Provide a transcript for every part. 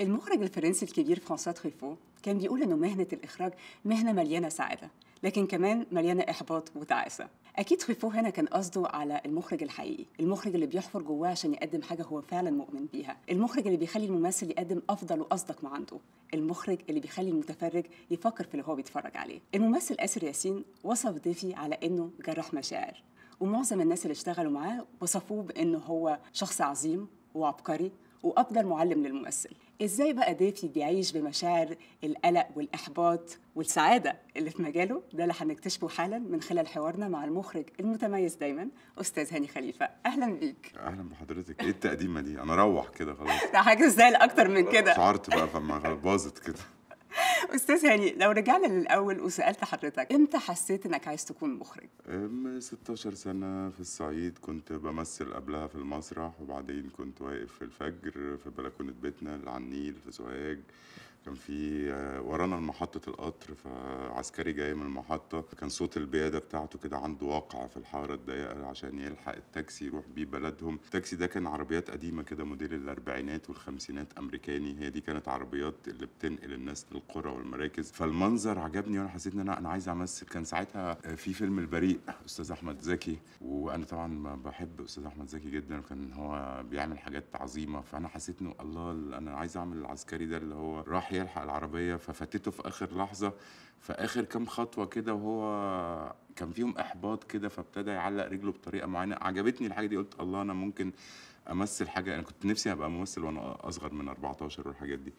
المخرج الفرنسي الكبير فرانسوا تريفو كان بيقول إنه مهنة الإخراج مهنة مليانة سعادة لكن كمان مليانة إحباط وتعاسة أكيد تريفو هنا كان قصده على المخرج الحقيقي المخرج اللي بيحفر جواه عشان يقدم حاجة هو فعلا مؤمن بيها المخرج اللي بيخلي الممثل يقدم أفضل وأصدق ما عنده المخرج اللي بيخلي المتفرج يفكر في اللي هو بيتفرج عليه الممثل آسر ياسين وصف ضيفي على إنه جراح مشاعر ومعظم الناس اللي اشتغلوا معاه وصفوه بإنه هو شخص عظيم وعبقري وافضل معلم للممثل ازاي بقى دافي بيعيش بمشاعر القلق والاحباط والسعاده اللي في مجاله ده اللي هنكتشفه حالا من خلال حوارنا مع المخرج المتميز دايما استاذ هاني خليفه اهلا بيك اهلا بحضرتك ايه التقديمه دي انا روح كده خلاص ده حاجه ازاي اكتر من كده شعرت بقى فما باظت كده استاذ هاني لو رجعنا للاول وسالت حضرتك امتى حسيت انك عايز تكون مخرج؟ 16 سنه في الصعيد كنت بمثل قبلها في المسرح وبعدين كنت واقف في الفجر في بلكونه بيتنا اللي على النيل في سوهاج كان في آه، ورانا محطة القطر فعسكري جاي من المحطة كان صوت البيادة بتاعته كده عنده واقع في الحارة الضيقة عشان يلحق التاكسي يروح بيه بلدهم التاكسي ده كان عربيات قديمة كده موديل الأربعينات والخمسينات أمريكاني هي دي كانت عربيات اللي بتنقل الناس للقرى والمراكز فالمنظر عجبني وأنا حسيت إن أنا أنا عايز أمثل كان ساعتها آه، في فيلم البريء أستاذ أحمد زكي وأنا طبعا بحب أستاذ أحمد زكي جدا وكان هو بيعمل حاجات عظيمة فأنا حسيت إنه الله أنا عايز أعمل العسكري ده اللي هو راح راح يلحق العربيه ففاتته في اخر لحظه فاخر كام خطوه كده وهو كان فيهم احباط كده فابتدى يعلق رجله بطريقه معينه عجبتني الحاجه دي قلت الله انا ممكن امثل حاجه انا كنت نفسي ابقى ممثل وانا اصغر من 14 والحاجات دي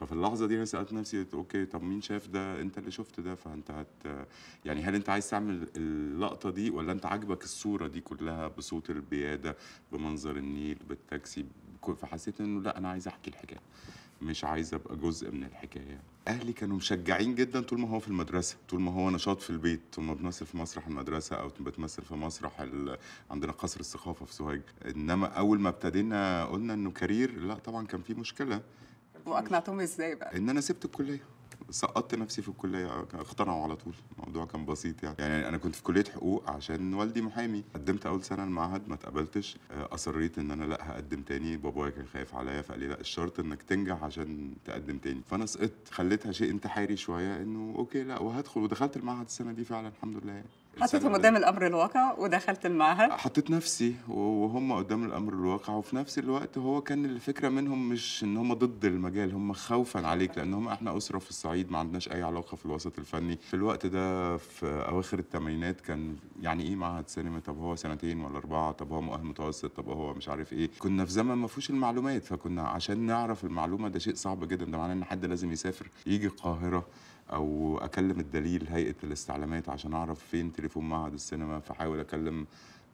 ففي اللحظه دي انا سالت نفسي اوكي طب مين شاف ده انت اللي شفت ده فانت هت يعني هل انت عايز تعمل اللقطه دي ولا انت عاجبك الصوره دي كلها بصوت البياده بمنظر النيل بالتاكسي فحسيت انه لا انا عايز احكي الحكايه مش عايز ابقى جزء من الحكايه اهلي كانوا مشجعين جدا طول ما هو في المدرسه طول ما هو نشاط في البيت طول ما بنمثل في مسرح المدرسه او بتمثل في مسرح ال... عندنا قصر الثقافه في سوهاج انما اول ما ابتدينا قلنا انه كارير لا طبعا كان في مشكله واقنعتهم ازاي بقى ان انا سبت الكليه سقطت نفسي في الكليه اقتنعوا على طول الموضوع كان بسيط يعني يعني انا كنت في كليه حقوق عشان والدي محامي قدمت اول سنه المعهد ما اتقبلتش آه، اصريت ان انا لا هقدم تاني بابايا كان خايف عليا فقال لي لا الشرط انك تنجح عشان تقدم تاني فانا سقطت خليتها شيء انتحاري شويه انه اوكي لا وهدخل ودخلت المعهد السنه دي فعلا الحمد لله يعني. حطيتهم قدام الامر الواقع ودخلت المعهد حطيت نفسي وهم قدام الامر الواقع وفي نفس الوقت هو كان الفكره منهم مش ان هم ضد المجال هم خوفا عليك لان هم احنا اسره في الصعيد ما عندناش اي علاقه في الوسط الفني في الوقت ده في اواخر الثمانينات كان يعني ايه معهد سينما طب هو سنتين ولا اربعه طب هو مؤهل متوسط طب هو مش عارف ايه كنا في زمن ما فيهوش المعلومات فكنا عشان نعرف المعلومه ده شيء صعب جدا ده معناه ان حد لازم يسافر يجي القاهره او اكلم الدليل هيئه الاستعلامات عشان اعرف فين تليفون معهد السينما فحاول اكلم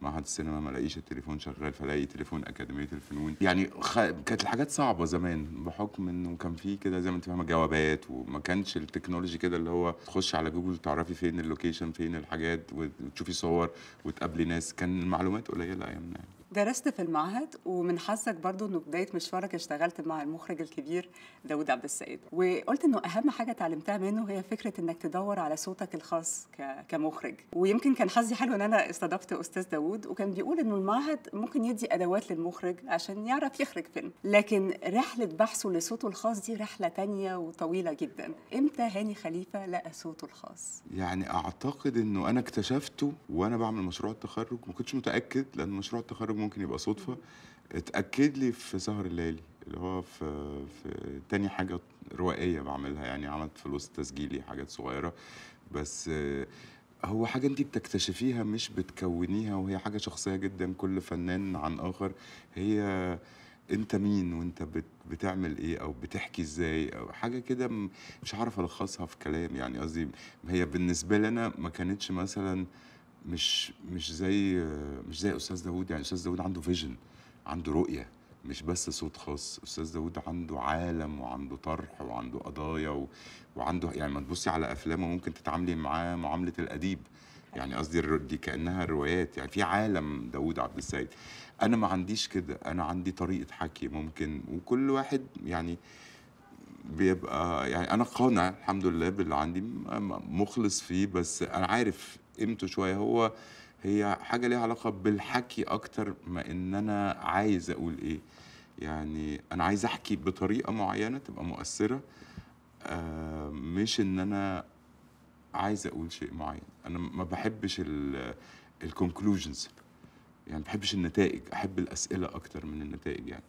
معهد السينما ما الاقيش التليفون شغال فلاقي تليفون اكاديميه الفنون يعني خ... كانت الحاجات صعبه زمان بحكم انه كان في كده زي ما انت فاهمه جوابات وما كانش التكنولوجي كده اللي هو تخش على جوجل تعرفي فين اللوكيشن فين الحاجات وتشوفي صور وتقابلي ناس كان المعلومات قليله ايامنا يعني. درست في المعهد ومن حظك برضو انه بدايه مشوارك اشتغلت مع المخرج الكبير داود عبد السيد وقلت انه اهم حاجه اتعلمتها منه هي فكره انك تدور على صوتك الخاص كمخرج ويمكن كان حظي حلو ان انا استضفت استاذ داود وكان بيقول انه المعهد ممكن يدي ادوات للمخرج عشان يعرف يخرج فيلم لكن رحله بحثه لصوته الخاص دي رحله تانية وطويله جدا امتى هاني خليفه لقى صوته الخاص يعني اعتقد انه انا اكتشفته وانا بعمل مشروع التخرج ما كنتش متاكد لان مشروع التخرج ممكن يبقى صدفه اتاكد لي في سهر الليالي اللي هو في, في تاني حاجه روائيه بعملها يعني عملت في الوسط تسجيلي حاجات صغيره بس هو حاجة انت بتكتشفيها مش بتكونيها وهي حاجة شخصية جدا كل فنان عن آخر هي انت مين وانت بت بتعمل ايه او بتحكي ازاي او حاجه كده مش عارف الخصها في كلام يعني قصدي هي بالنسبه لي انا ما كانتش مثلا آه مش مش زي مش زي استاذ داوود يعني استاذ داوود عنده فيجن عنده رؤيه مش بس صوت خاص استاذ داوود عنده عالم وعنده طرح وعنده قضايا و... وعنده يعني ما تبصي على افلامه ممكن تتعاملي معاه معامله الاديب يعني قصدي دي كانها روايات يعني في عالم داوود عبد السيد انا ما عنديش كده انا عندي طريقه حكي ممكن وكل واحد يعني بيبقى يعني انا قانع الحمد لله باللي عندي مخلص فيه بس انا عارف قيمته شويه هو هي حاجه ليها علاقه بالحكي اكتر ما ان انا عايز اقول ايه يعني انا عايز احكي بطريقه معينه تبقى مؤثره آه مش ان انا عايز اقول شيء معين انا ما بحبش الكونكلوجنز يعني ما بحبش النتائج احب الاسئله اكتر من النتائج يعني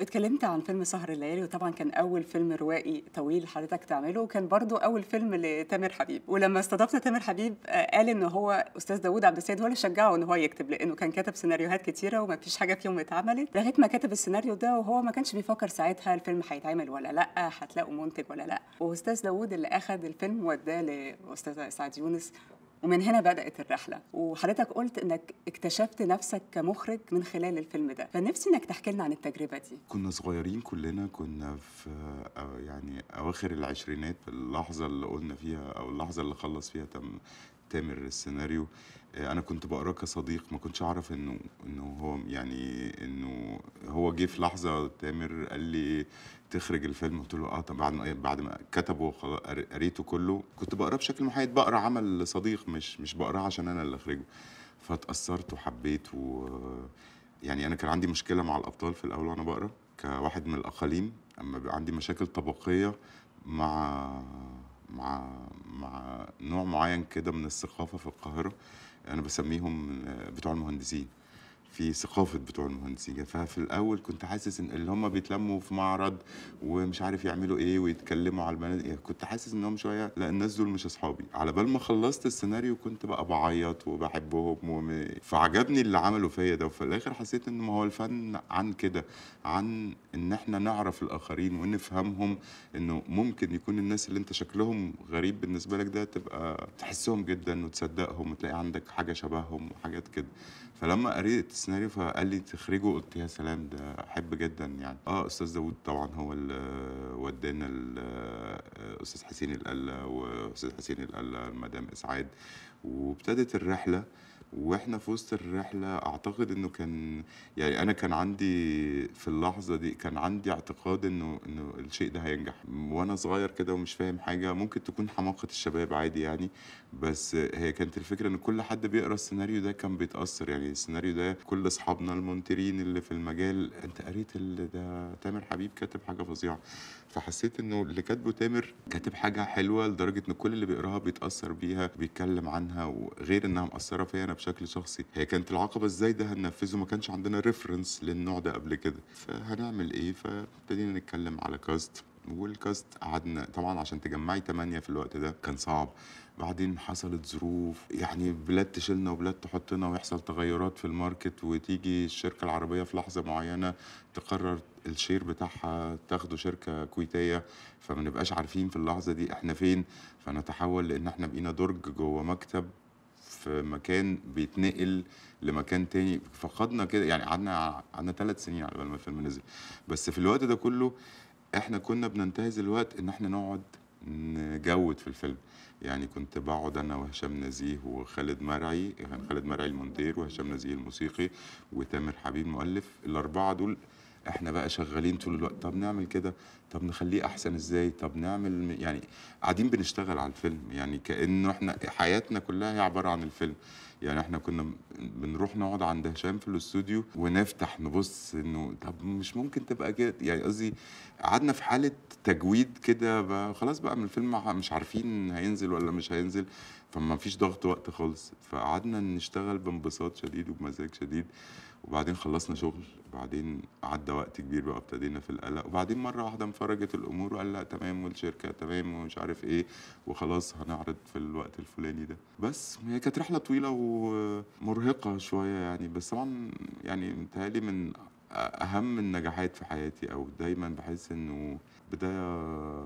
اتكلمت عن فيلم سهر الليالي وطبعا كان اول فيلم روائي طويل حضرتك تعمله وكان برضو اول فيلم لتامر حبيب ولما استضفت تامر حبيب آه، قال ان هو استاذ داوود عبد السيد هو اللي شجعه ان هو يكتب لانه كان كتب سيناريوهات كتيره وما فيش حاجه فيهم اتعملت لغايه ما كتب السيناريو ده وهو ما كانش بيفكر ساعتها الفيلم هيتعمل ولا لا هتلاقوا منتج ولا لا واستاذ داوود اللي اخذ الفيلم وداه لاستاذ سعد يونس ومن هنا بدأت الرحلة وحضرتك قلت إنك اكتشفت نفسك كمخرج من خلال الفيلم ده فنفسي إنك تحكي لنا عن التجربة دي كنا صغيرين كلنا كنا في يعني أواخر العشرينات اللحظة اللي قلنا فيها أو اللحظة اللي خلص فيها تم تامر السيناريو إيه، انا كنت بقراه كصديق ما كنتش اعرف انه انه هو يعني انه هو جه في لحظه تامر قال لي إيه، تخرج الفيلم قلت له اه طب بعد ما بعد ما كتبه قريته كله كنت بقراه بشكل محايد بقرا عمل صديق مش مش بقراه عشان انا اللي اخرجه فاتاثرت وحبيت و يعني انا كان عندي مشكله مع الابطال في الاول وانا بقرا كواحد من الاقاليم اما بيبقى عندي مشاكل طبقيه مع مع مع نوع معين كده من الثقافه في القاهره انا بسميهم بتوع المهندسين في ثقافه بتوع المهندسين يعني ففي الاول كنت حاسس ان اللي هم بيتلموا في معرض ومش عارف يعملوا ايه ويتكلموا على البنات يعني كنت حاسس انهم شويه لا الناس دول مش اصحابي على بال ما خلصت السيناريو كنت بقى بعيط وبحبهم وم... فعجبني اللي عمله فيا ده وفي الاخر حسيت ان ما هو الفن عن كده عن ان احنا نعرف الاخرين ونفهمهم انه ممكن يكون الناس اللي انت شكلهم غريب بالنسبه لك ده تبقى تحسهم جدا وتصدقهم وتلاقي عندك حاجه شبههم وحاجات كده فلما قريت السيناريو فقال لي تخرجه قلت يا سلام ده احب جدا يعني اه استاذ داوود طبعا هو اللي ودانا الاستاذ آه، حسين القله واستاذ حسين القله المدام اسعاد وابتدت الرحله واحنا في وسط الرحله اعتقد انه كان يعني انا كان عندي في اللحظه دي كان عندي اعتقاد انه انه الشيء ده هينجح وانا صغير كده ومش فاهم حاجه ممكن تكون حماقه الشباب عادي يعني بس هي كانت الفكره ان كل حد بيقرا السيناريو ده كان بيتاثر يعني السيناريو ده كل اصحابنا المونترين اللي في المجال انت قريت اللي ده تامر حبيب كاتب حاجه فظيعه فحسيت انه اللي كاتبه تامر كاتب حاجه حلوه لدرجه ان كل اللي بيقراها بيتاثر بيها بيتكلم عنها وغير انها مأثره فيا انا بشكل شخصي هي كانت العقبه ازاي ده هننفذه ما كانش عندنا ريفرنس للنوع ده قبل كده فهنعمل ايه فابتدينا نتكلم على كاست والكاست قعدنا طبعا عشان تجمعي 8 في الوقت ده كان صعب بعدين حصلت ظروف يعني بلاد تشيلنا وبلاد تحطنا ويحصل تغيرات في الماركت وتيجي الشركة العربية في لحظة معينة تقرر الشير بتاعها تاخده شركة كويتية فما نبقاش عارفين في اللحظة دي احنا فين فنتحول لان احنا بقينا درج جوه مكتب في مكان بيتنقل لمكان تاني فقدنا كده يعني قعدنا قعدنا ثلاث سنين على بال ما الفيلم نزل بس في الوقت ده كله احنا كنا بننتهز الوقت ان احنا نقعد نجود في الفيلم يعني كنت بقعد انا وهشام نزيه وخالد مرعي خالد مرعي المونتير وهشام نزيه الموسيقي وتامر حبيب مؤلف الاربعه دول احنا بقى شغالين طول الوقت طب نعمل كده طب نخليه احسن ازاي طب نعمل يعني قاعدين بنشتغل على الفيلم يعني كانه احنا حياتنا كلها هي عباره عن الفيلم يعني احنا كنا بنروح نقعد عند هشام في الاستوديو ونفتح نبص انه طب مش ممكن تبقى كده يعني قصدي قعدنا في حاله تجويد كده خلاص بقى من الفيلم مش عارفين هينزل ولا مش هينزل فما فيش ضغط وقت خالص فقعدنا نشتغل بانبساط شديد وبمزاج شديد وبعدين خلصنا شغل وبعدين عدى وقت كبير بقى ابتدينا في القلق وبعدين مره واحده انفرجت الامور وقال لا تمام والشركه تمام ومش عارف ايه وخلاص هنعرض في الوقت الفلاني ده بس هي كانت رحله طويله ومرهقه شويه يعني بس طبعا يعني متهيألي من اهم النجاحات في حياتي او دايما بحس انه بدايه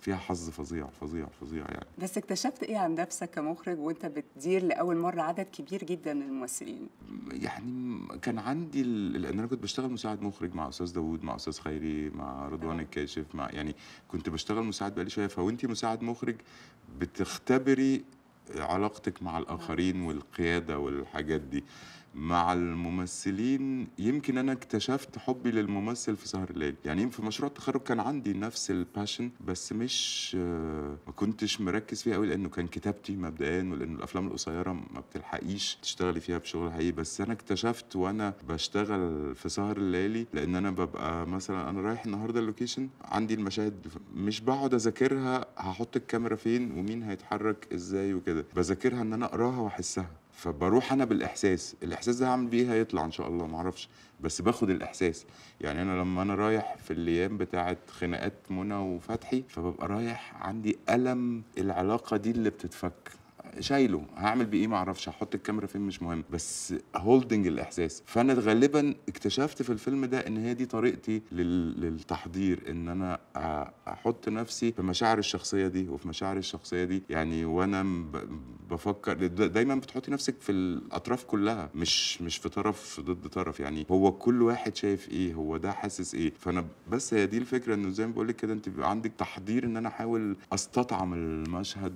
فيها حظ فظيع فظيع فظيع يعني بس اكتشفت ايه عن نفسك كمخرج وانت بتدير لاول مره عدد كبير جدا من الممثلين يعني كان عندي لان انا كنت بشتغل مساعد مخرج مع استاذ داوود مع استاذ خيري مع رضوان الكاشف مع يعني كنت بشتغل مساعد بقالي شويه فوانت مساعد مخرج بتختبري علاقتك مع الاخرين والقياده والحاجات دي مع الممثلين يمكن انا اكتشفت حبي للممثل في سهر الليل يعني يمكن في مشروع التخرج كان عندي نفس الباشن بس مش آه، ما كنتش مركز فيها قوي لانه كان كتابتي مبدئيا ولانه الافلام القصيره ما بتلحقيش تشتغلي فيها بشغل حقيقي بس انا اكتشفت وانا بشتغل في سهر الليالي لان انا ببقى مثلا انا رايح النهارده اللوكيشن عندي المشاهد مش بقعد اذاكرها هحط الكاميرا فين ومين هيتحرك ازاي وكده بذاكرها ان انا اقراها واحسها فبروح انا بالاحساس الاحساس ده هعمل بيه إيه؟ هيطلع ان شاء الله معرفش بس باخد الاحساس يعني انا لما انا رايح في الايام بتاعه خناقات منى وفتحي فببقى رايح عندي الم العلاقه دي اللي بتتفك شايله هعمل بايه ما اعرفش هحط الكاميرا فين مش مهم بس هولدنج الاحساس فانا غالبا اكتشفت في الفيلم ده ان هي دي طريقتي للتحضير ان انا احط نفسي في مشاعر الشخصيه دي وفي مشاعر الشخصيه دي يعني وانا بفكر دايما بتحطي نفسك في الاطراف كلها مش مش في طرف ضد طرف يعني هو كل واحد شايف ايه هو ده حاسس ايه فانا بس هي دي الفكره انه زي ما بقول لك كده انت بيبقى عندك تحضير ان انا احاول استطعم المشهد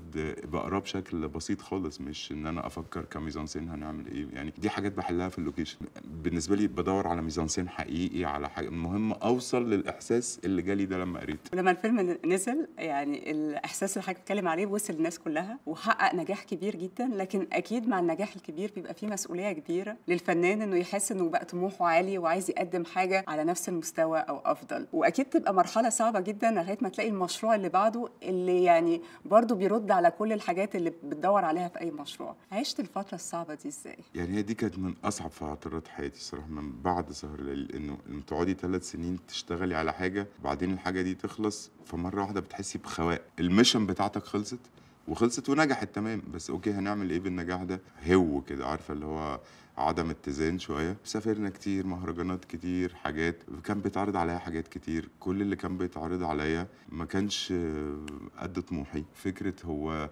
باقرب شكل بسيط بسيط خالص مش ان انا افكر كميزانسين هنعمل ايه يعني دي حاجات بحلها في اللوكيشن بالنسبه لي بدور على ميزانسين حقيقي على حاجه المهم اوصل للاحساس اللي جالي ده لما قريت لما الفيلم نزل يعني الاحساس اللي حضرتك بتتكلم عليه وصل للناس كلها وحقق نجاح كبير جدا لكن اكيد مع النجاح الكبير بيبقى فيه مسؤوليه كبيره للفنان انه يحس انه بقى طموحه عالي وعايز يقدم حاجه على نفس المستوى او افضل واكيد تبقى مرحله صعبه جدا لغايه ما تلاقي المشروع اللي بعده اللي يعني برضه بيرد على كل الحاجات اللي بتدور بدور عليها في اي مشروع عشت الفتره الصعبه دي ازاي يعني هي دي كانت من اصعب فترات حياتي صراحه من بعد سهر الليل انه تقعدي ثلاث سنين تشتغلي على حاجه وبعدين الحاجه دي تخلص فمره واحده بتحسي بخواء المشن بتاعتك خلصت وخلصت ونجحت تمام بس اوكي هنعمل ايه بالنجاح ده هو كده عارفه اللي هو عدم اتزان شويه سافرنا كتير مهرجانات كتير حاجات كان بيتعرض عليا حاجات كتير كل اللي كان بيتعرض عليا ما كانش قد طموحي فكره هو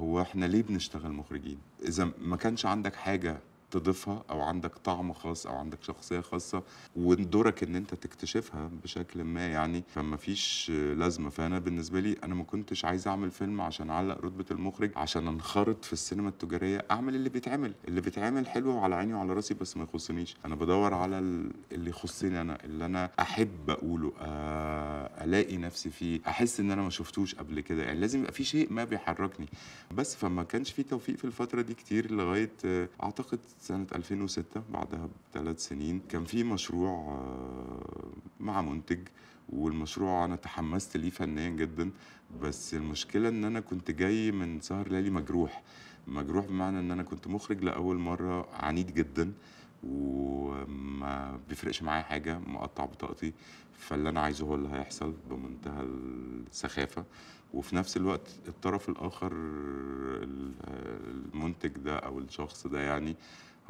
هو احنا ليه بنشتغل مخرجين اذا ما كانش عندك حاجه تضيفها او عندك طعم خاص او عندك شخصيه خاصه ودورك ان انت تكتشفها بشكل ما يعني فما فيش لازمه فانا بالنسبه لي انا ما كنتش عايز اعمل فيلم عشان اعلق رتبه المخرج عشان انخرط في السينما التجاريه اعمل اللي بيتعمل اللي بيتعمل حلو وعلى عيني وعلى راسي بس ما يخصنيش انا بدور على اللي يخصني انا اللي انا احب اقوله آه، الاقي نفسي فيه احس ان انا ما شفتوش قبل كده يعني لازم يبقى في شيء ما بيحركني بس فما كانش في توفيق في الفتره دي كتير لغايه آه، اعتقد سنة 2006 بعدها بثلاث سنين كان في مشروع آه، مع منتج والمشروع أنا تحمست ليه فنيا جدا بس المشكلة إن أنا كنت جاي من سهر ليالي مجروح مجروح بمعنى إن أنا كنت مخرج لأول مرة عنيد جدا وما بيفرقش معايا حاجه مقطع بطاقتي فاللي انا عايزه هو اللي هيحصل بمنتهى السخافه وفي نفس الوقت الطرف الاخر المنتج ده او الشخص ده يعني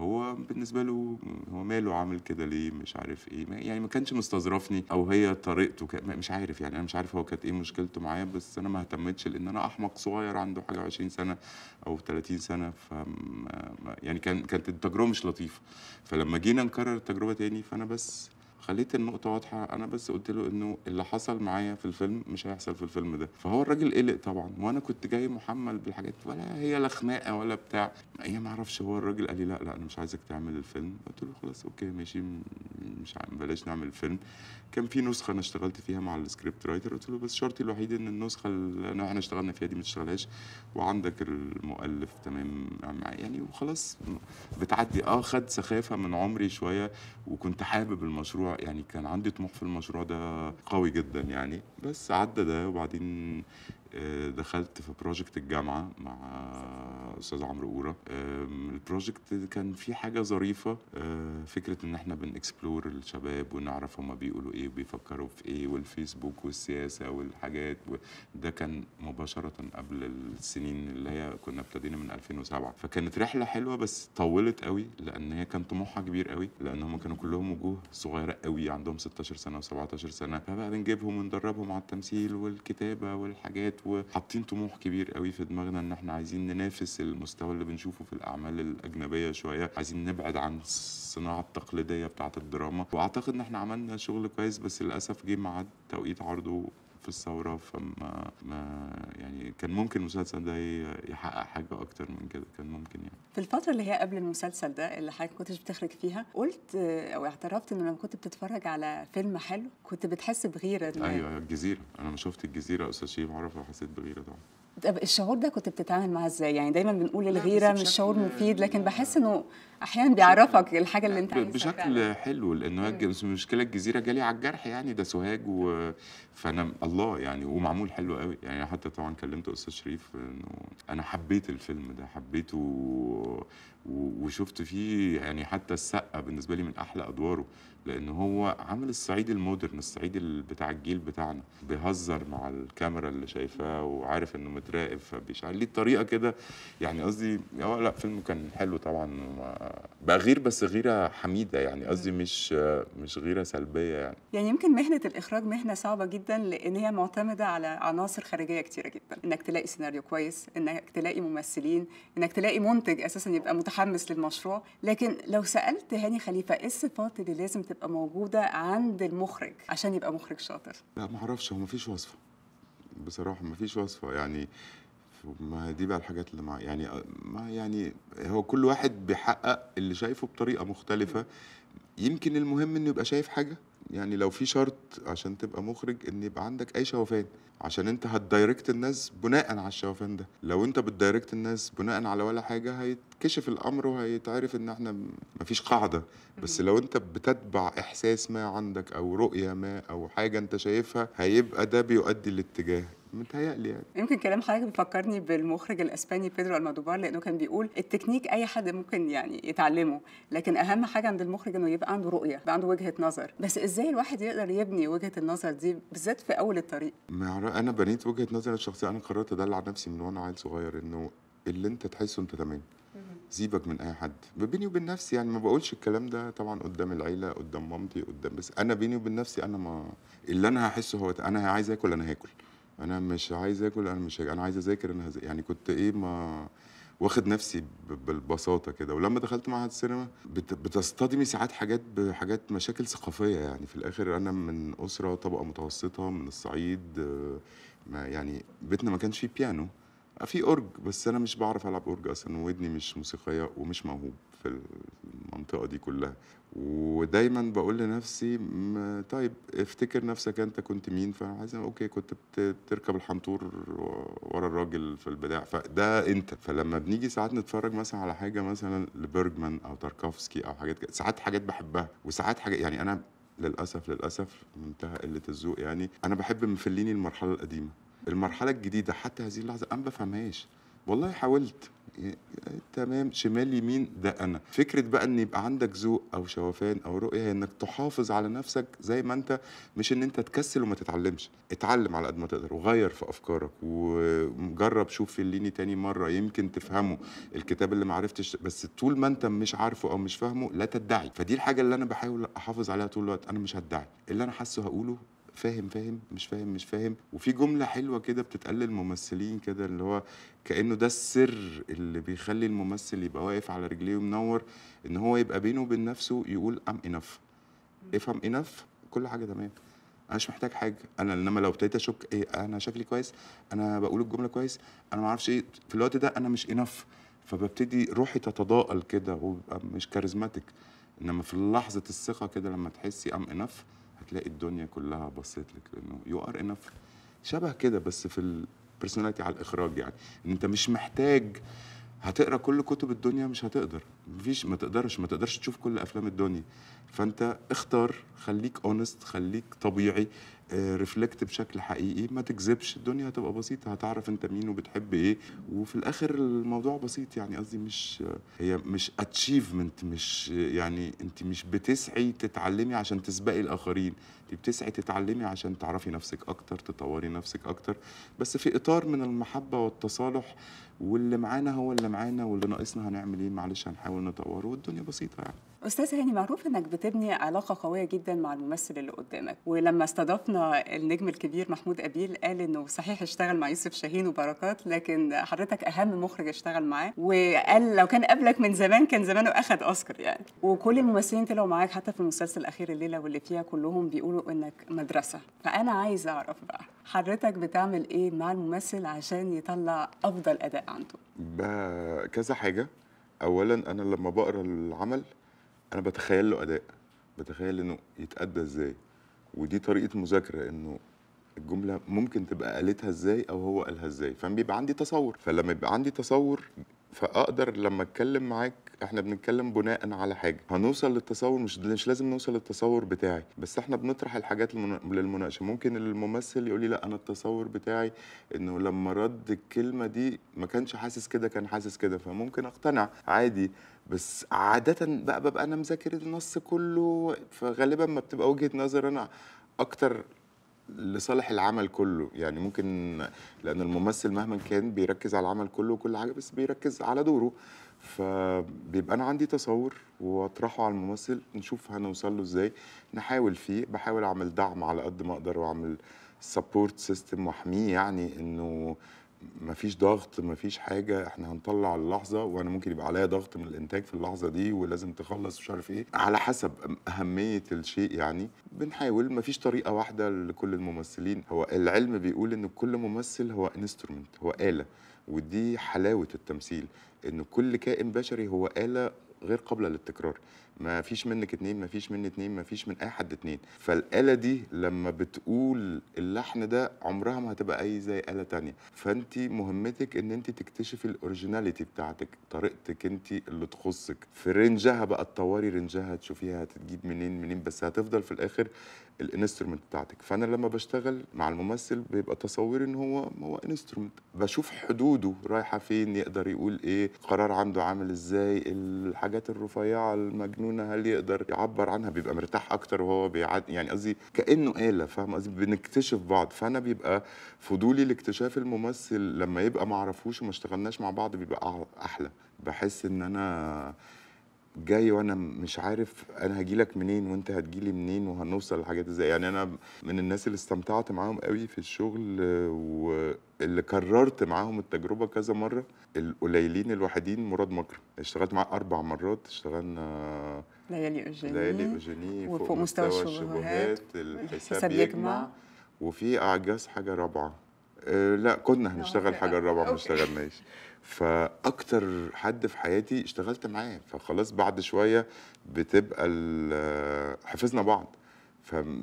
هو بالنسبه له هو ماله عامل كده ليه مش عارف ايه يعني ما كانش مستظرفني او هي طريقته ك... مش عارف يعني انا مش عارف هو كانت ايه مشكلته معايا بس انا ما اهتمتش لان انا احمق صغير عنده حاجه 20 سنه او 30 سنه ف يعني كان كانت التجربه مش لطيفه فلما جينا نكرر التجربه تاني فانا بس خليت النقطه واضحه انا بس قلت له انه اللي حصل معايا في الفيلم مش هيحصل في الفيلم ده فهو الراجل قلق طبعا وانا كنت جاي محمل بالحاجات ولا هي لا خناقه ولا بتاع هي ما اعرفش هو الراجل قال لي لا لا انا مش عايزك تعمل الفيلم قلت له خلاص اوكي ماشي مش بلاش نعمل فيلم كان في نسخه انا اشتغلت فيها مع السكريبت رايتر قلت له بس شرطي الوحيد ان النسخه اللي احنا اشتغلنا فيها دي ما تشتغلهاش وعندك المؤلف تمام معايا يعني وخلاص بتعدي اه خد سخافه من عمري شويه وكنت حابب المشروع يعني كان عندي طموح في المشروع ده قوي جدا يعني بس عدى ده وبعدين آه، دخلت في بروجكت الجامعه مع استاذ عمرو قوره البروجكت كان فيه حاجه ظريفه آه، فكره ان احنا بنكسبلور الشباب ونعرف هما بيقولوا ايه وبيفكروا في ايه والفيسبوك والسياسه والحاجات ده كان مباشره قبل السنين اللي هي كنا ابتدينا من 2007 فكانت رحله حلوه بس طولت قوي لان هي كان طموحها كبير قوي لان هما كانوا كلهم وجوه صغيره قوي عندهم 16 سنه و17 سنه فبقى بنجيبهم وندربهم على التمثيل والكتابه والحاجات وحاطين طموح كبير قوي في دماغنا ان احنا عايزين ننافس المستوى اللي بنشوفه في الاعمال الاجنبيه شويه عايزين نبعد عن الصناعه التقليديه بتاعه الدراما واعتقد ان احنا عملنا شغل كويس بس للاسف جه مع توقيت عرضه في الثوره فما ما يعني كان ممكن المسلسل ده يحقق حاجه اكتر من كده كان ممكن يعني في الفتره اللي هي قبل المسلسل ده اللي حضرتك كنتش بتخرج فيها قلت او اعترفت ان لما كنت بتتفرج على فيلم حلو كنت بتحس بغيره دلوقتي. ايوه الجزيره أيوة، انا ما شفت الجزيره استاذ شيف عرفه وحسيت بغيره طبعا طب الشعور ده كنت بتتعامل معاه ازاي؟ يعني دايما بنقول الغيره مش شعور مفيد لكن بحس انه احيانا بيعرفك الحاجه اللي انت عايزها بشكل فعلا. حلو لانه المشكله الجزيره جالي على الجرح يعني ده سوهاج و... فانا الله يعني ومعمول حلو قوي يعني حتى طبعا كلمت استاذ شريف انه انا حبيت الفيلم ده حبيته و... وشفت فيه يعني حتى السقا بالنسبه لي من احلى ادواره لان هو عامل الصعيد المودرن الصعيد بتاع الجيل بتاعنا بيهزر مع الكاميرا اللي شايفاه وعارف انه متراقب فبيشعل ليه الطريقه كده يعني قصدي لا فيلم كان حلو طبعا بقى غير بس غيره حميده يعني قصدي مش مش غيره سلبيه يعني يعني يمكن مهنه الاخراج مهنه صعبه جدا لان هي معتمده على عناصر خارجيه كتيره جدا انك تلاقي سيناريو كويس انك تلاقي ممثلين انك تلاقي منتج اساسا يبقى متحمس للمشروع لكن لو سالت هاني خليفه ايه الصفات اللي لازم تبقى موجوده عند المخرج عشان يبقى مخرج شاطر لا ما اعرفش هو ما فيش وصفه بصراحه ما فيش وصفه يعني ما هي دي بقى الحاجات اللي مع يعني ما يعني هو كل واحد بيحقق اللي شايفه بطريقه مختلفه يمكن المهم انه يبقى شايف حاجه يعني لو في شرط عشان تبقى مخرج ان يبقى عندك اي شوفان عشان انت هتدايركت الناس بناء على الشوفان ده لو انت بتدايركت الناس بناء على ولا حاجه هيتكشف الامر وهيتعرف ان احنا مفيش قاعده بس لو انت بتتبع احساس ما عندك او رؤيه ما او حاجه انت شايفها هيبقى ده بيؤدي الاتجاه متهيألي يعني يمكن كلام حضرتك بيفكرني بالمخرج الاسباني بيدرو المادوبار لانه كان بيقول التكنيك اي حد ممكن يعني يتعلمه لكن اهم حاجه عند المخرج انه يبقى عنده رؤيه يبقى عنده وجهه نظر بس ازاي الواحد يقدر يبني وجهه النظر دي بالذات في اول الطريق ما انا بنيت وجهه نظري الشخصيه انا قررت ادلع نفسي من وانا عيل صغير انه اللي انت تحسه انت تمام سيبك من اي حد بيني وبين نفسي يعني ما بقولش الكلام ده طبعا قدام العيله قدام مامتي قدام بس انا بيني وبين نفسي انا ما اللي انا هحسه هو انا عايز اكل انا هاكل انا مش عايز اكل انا مش انا عايز اذاكر انا هز... يعني كنت ايه ما واخد نفسي بالبساطه كده ولما دخلت معهد السينما بت... بتصطدمي ساعات حاجات بحاجات مشاكل ثقافيه يعني في الاخر انا من اسره طبقه متوسطه من الصعيد ما يعني بيتنا ما كانش فيه بيانو في اورج بس انا مش بعرف العب اورج اصلا ودني مش موسيقيه ومش موهوب في المنطقه دي كلها ودايما بقول لنفسي طيب افتكر نفسك انت كنت مين فعايز اوكي كنت بتركب الحنطور ورا الراجل في البتاع فده انت فلما بنيجي ساعات نتفرج مثلا على حاجه مثلا لبرجمان او تاركوفسكي او حاجات كده ساعات حاجات بحبها وساعات حاجات يعني انا للاسف للاسف منتهى قله الذوق يعني انا بحب مفليني المرحله القديمه المرحله الجديده حتى هذه اللحظه انا ما بفهمهاش والله حاولت يعني تمام شمال يمين ده انا فكره بقى ان يبقى عندك ذوق او شوفان او رؤيه هي انك تحافظ على نفسك زي ما انت مش ان انت تكسل وما تتعلمش اتعلم على قد ما تقدر وغير في افكارك وجرب شوف فيليني تاني مره يمكن تفهمه الكتاب اللي ما عرفتش بس طول ما انت مش عارفه او مش فاهمه لا تدعي فدي الحاجه اللي انا بحاول احافظ عليها طول الوقت انا مش هدعي اللي انا حاسه هقوله فاهم فاهم مش فاهم مش فاهم وفي جمله حلوه كده بتتقال للممثلين كده اللي هو كانه ده السر اللي بيخلي الممثل يبقى واقف على رجليه ومنور ان هو يبقى بينه وبين نفسه يقول ام انف افهم انف كل حاجه تمام انا مش محتاج حاجه انا انما لو ابتديت اشك ايه انا شكلي كويس انا بقول الجمله كويس انا ما اعرفش ايه في الوقت ده انا مش انف فببتدي روحي تتضاءل كده وببقى مش كاريزماتيك انما في لحظه الثقه كده لما تحسي ام انف هتلاقي الدنيا كلها بصيت لك لانه يو ار انف شبه كده بس في البرسوناليتي على الاخراج يعني ان انت مش محتاج هتقرا كل كتب الدنيا مش هتقدر مفيش ما تقدرش ما تقدرش تشوف كل افلام الدنيا فانت اختار خليك اونست خليك طبيعي ريفلكت آه، بشكل حقيقي ما تكذبش الدنيا هتبقى بسيطه هتعرف انت مين وبتحب ايه وفي الاخر الموضوع بسيط يعني قصدي مش هي مش اتشيفمنت مش يعني انت مش بتسعي تتعلمي عشان تسبقي الاخرين انت بتسعي تتعلمي عشان تعرفي نفسك اكتر تطوري نفسك اكتر بس في اطار من المحبه والتصالح واللي معانا هو اللي معانا واللي ناقصنا هنعمل ايه معلش هنحاول نطوره والدنيا بسيطه يعني استاذ هاني معروف انك بتبني علاقه قويه جدا مع الممثل اللي قدامك ولما استضفنا النجم الكبير محمود ابيل قال انه صحيح اشتغل مع يوسف شاهين وبركات لكن حضرتك اهم مخرج اشتغل معاه وقال لو كان قبلك من زمان كان زمانه اخد اوسكار يعني وكل الممثلين طلعوا معاك حتى في المسلسل الاخير الليله واللي فيها كلهم بيقولوا انك مدرسه فانا عايز اعرف بقى حضرتك بتعمل ايه مع الممثل عشان يطلع افضل اداء عنده كذا حاجه اولا انا لما بقرا العمل انا بتخيل له اداء بتخيل انه يتادى ازاي ودي طريقه مذاكره انه الجمله ممكن تبقى قالتها ازاي او هو قالها ازاي فبيبقى عندي تصور فلما يبقى عندي تصور فاقدر لما اتكلم معاك احنا بنتكلم بناء على حاجه هنوصل للتصور مش مش لازم نوصل للتصور بتاعي بس احنا بنطرح الحاجات للمناقشه ممكن الممثل يقول لي لا انا التصور بتاعي انه لما رد الكلمه دي ما كانش حاسس كده كان حاسس كده فممكن اقتنع عادي بس عادة بقى ببقى أنا مذاكر النص كله فغالبا ما بتبقى وجهة نظر أنا أكتر لصالح العمل كله يعني ممكن لأن الممثل مهما كان بيركز على العمل كله وكل حاجة بس بيركز على دوره فبيبقى أنا عندي تصور وأطرحه على الممثل نشوف هنوصل له إزاي نحاول فيه بحاول أعمل دعم على قد ما أقدر وأعمل سبورت سيستم وأحميه يعني إنه ما فيش ضغط ما فيش حاجه احنا هنطلع اللحظه وانا ممكن يبقى عليا ضغط من الانتاج في اللحظه دي ولازم تخلص مش عارف ايه على حسب اهميه الشيء يعني بنحاول ما فيش طريقه واحده لكل الممثلين هو العلم بيقول ان كل ممثل هو انسترومنت هو اله ودي حلاوه التمثيل ان كل كائن بشري هو اله غير قابله للتكرار ما فيش منك اتنين ما فيش مني اتنين ما فيش من اي حد اتنين فالآلة دي لما بتقول اللحن ده عمرها ما هتبقى اي زي آلة تانية فانت مهمتك ان انت تكتشفي الاوريجيناليتي بتاعتك طريقتك انت اللي تخصك في رنجها بقى تطوري رنجها تشوفيها هتجيب منين منين بس هتفضل في الاخر الانسترومنت بتاعتك فانا لما بشتغل مع الممثل بيبقى تصوري ان هو هو انسترومنت بشوف حدوده رايحه فين يقدر يقول ايه قرار عنده عامل ازاي الحاجات الرفيعه المجنونه الفنون هل يقدر يعبر عنها بيبقى مرتاح اكتر وهو بيعد يعني قصدي كانه اله فاهم قصدي بنكتشف بعض فانا بيبقى فضولي لاكتشاف الممثل لما يبقى ما اعرفوش وما اشتغلناش مع بعض بيبقى احلى بحس ان انا جاي وانا مش عارف انا هجيلك منين وانت هتجيلي منين وهنوصل لحاجات ازاي يعني انا من الناس اللي استمتعت معاهم قوي في الشغل واللي كررت معاهم التجربه كذا مره القليلين الوحيدين مراد مكرم اشتغلت معاه اربع مرات اشتغلنا ليالي اوجيني ليالي اوجيني وفوق مستوى, مستوى الشبهات الحساب يجمع, يجمع وفي اعجاز حاجه رابعه أه لا كنا هنشتغل آه، حاجه رابعه ما اشتغلناش فاكتر حد في حياتي اشتغلت معاه فخلاص بعد شويه بتبقى آه، حفظنا بعض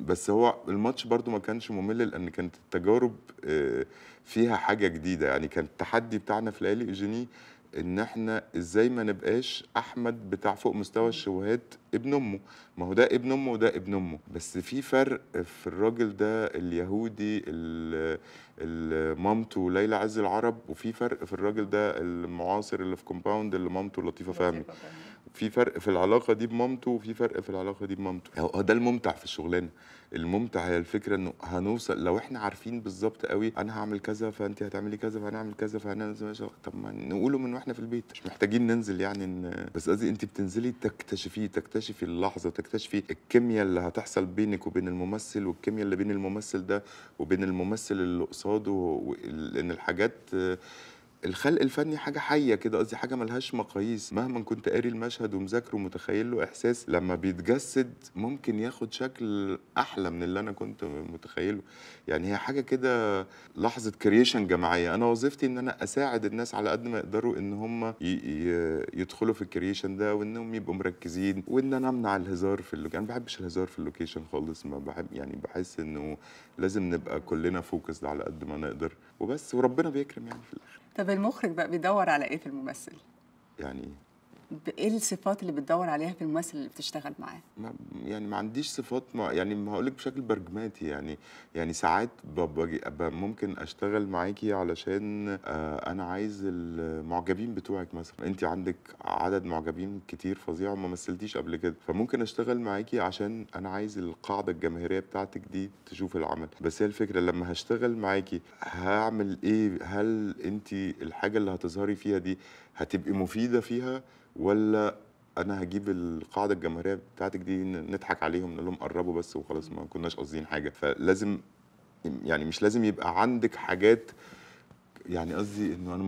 بس هو الماتش برضو ما كانش ممل لان كانت التجارب آه، فيها حاجه جديده يعني كان التحدي بتاعنا في ليالي ايجيني ان احنا ازاي ما نبقاش احمد بتاع فوق مستوى الشبهات ابن امه ما هو ده ابن امه وده ابن امه بس في فرق في الراجل ده اليهودي اللي مامته ليلى عز العرب وفي فرق في الراجل ده المعاصر اللي في كومباوند اللي مامته لطيفه فهمي في فرق في العلاقه دي بمامته وفي فرق في العلاقه دي بمامته هو ده الممتع في الشغلانه الممتع هي الفكره انه هنوصل لو احنا عارفين بالظبط قوي انا هعمل كذا فانت هتعملي كذا فهنعمل كذا فهننزل طب ما نقوله من واحنا في البيت مش محتاجين ننزل يعني إن بس قصدي انت بتنزلي تكتشفيه تكتشفي اللحظه تكتشفي الكيمياء اللي هتحصل بينك وبين الممثل والكيمياء اللي بين الممثل ده وبين الممثل اللي قصاده لان الحاجات الخلق الفني حاجه حيه كده قصدي حاجه ملهاش مقاييس مهما كنت قاري المشهد ومذاكره ومتخيل له احساس لما بيتجسد ممكن ياخد شكل احلى من اللي انا كنت متخيله يعني هي حاجه كده لحظه كرييشن جماعيه انا وظيفتي ان انا اساعد الناس على قد ما يقدروا ان هم يدخلوا في الكرييشن ده وانهم يبقوا مركزين وان انا امنع الهزار في اللوكيشن انا ما بحبش الهزار في اللوكيشن خالص ما بحب يعني بحس انه لازم نبقى كلنا فوكسد على قد ما نقدر وبس وربنا بيكرم يعني في الاخر طب المخرج بقى بيدور على ايه في الممثل يعني ايه ايه الصفات اللي بتدور عليها في الممثل اللي بتشتغل معاه؟ ما يعني ما عنديش صفات ما يعني ما هقول لك بشكل برجماتي يعني يعني ساعات ممكن اشتغل معاكي علشان آه، انا عايز المعجبين بتوعك مثلا انت عندك عدد معجبين كتير فظيع وما مثلتيش قبل كده فممكن اشتغل معاكي عشان انا عايز القاعده الجماهيريه بتاعتك دي تشوف العمل بس هي الفكره لما هشتغل معاكي هعمل ايه هل انت الحاجه اللي هتظهري فيها دي هتبقي مفيده فيها ولا انا هجيب القاعده الجماهيريه بتاعتك دي نضحك عليهم نقول لهم قربوا بس وخلاص ما كناش قاصدين حاجه فلازم يعني مش لازم يبقى عندك حاجات يعني قصدي انه انا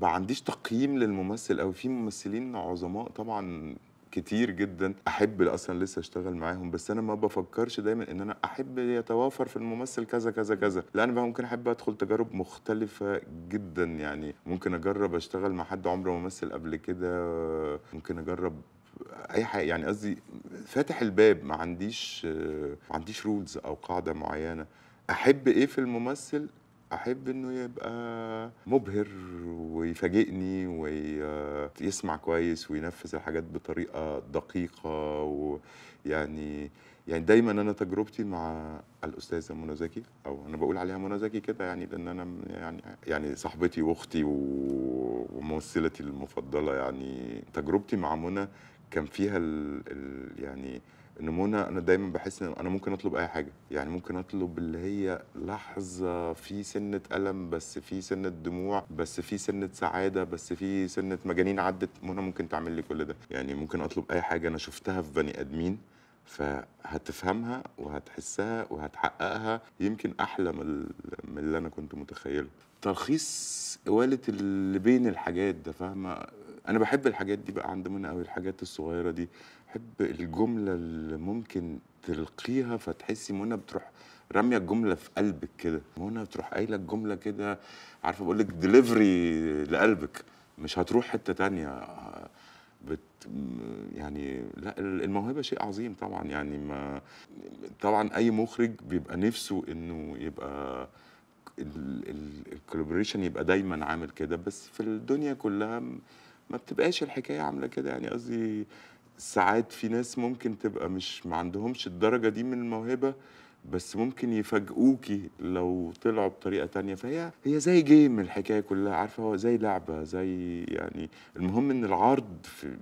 ما, عنديش تقييم للممثل او في ممثلين عظماء طبعا كتير جدا احب اصلا لسه اشتغل معاهم بس انا ما بفكرش دايما ان انا احب يتوافر في الممثل كذا كذا كذا لا انا بقى ممكن احب ادخل تجارب مختلفه جدا يعني ممكن اجرب اشتغل مع حد عمره ما مثل قبل كده ممكن اجرب اي حاجه يعني قصدي فاتح الباب ما عنديش ما عنديش رولز او قاعده معينه احب ايه في الممثل احب انه يبقى مبهر ويفاجئني ويسمع كويس وينفذ الحاجات بطريقه دقيقه ويعني يعني دايما انا تجربتي مع الاستاذه منى زكي او انا بقول عليها منى زكي كده يعني لان انا يعني يعني صاحبتي واختي وممثلتي المفضله يعني تجربتي مع منى كان فيها الـ الـ يعني ان منى انا دايما بحس ان انا ممكن اطلب اي حاجه يعني ممكن اطلب اللي هي لحظه في سنه الم بس في سنه دموع بس في سنه سعاده بس في سنه مجانين عدت منى ممكن تعمل لي كل ده يعني ممكن اطلب اي حاجه انا شفتها في بني ادمين فهتفهمها وهتحسها وهتحققها يمكن احلى من اللي انا كنت متخيله تلخيص قواله اللي بين الحاجات ده فاهمه انا بحب الحاجات دي بقى عند منى قوي الحاجات الصغيره دي بحب الجملة اللي ممكن تلقيها فتحسي منى بتروح رامية الجملة في قلبك كده منى بتروح قايلة الجملة كده عارفة بقول لك ديليفري لقلبك مش هتروح حتة تانية بت يعني لا الموهبه شيء عظيم طبعا يعني ما طبعا اي مخرج بيبقى نفسه انه يبقى الكولابوريشن يبقى دايما عامل كده بس في الدنيا كلها ما بتبقاش الحكايه عامله كده يعني قصدي ساعات في ناس ممكن تبقى مش ما عندهمش الدرجة دي من الموهبة بس ممكن يفاجئوكي لو طلعوا بطريقة تانية فهي هي زي جيم الحكاية كلها عارفة هو زي لعبة زي يعني المهم ان العرض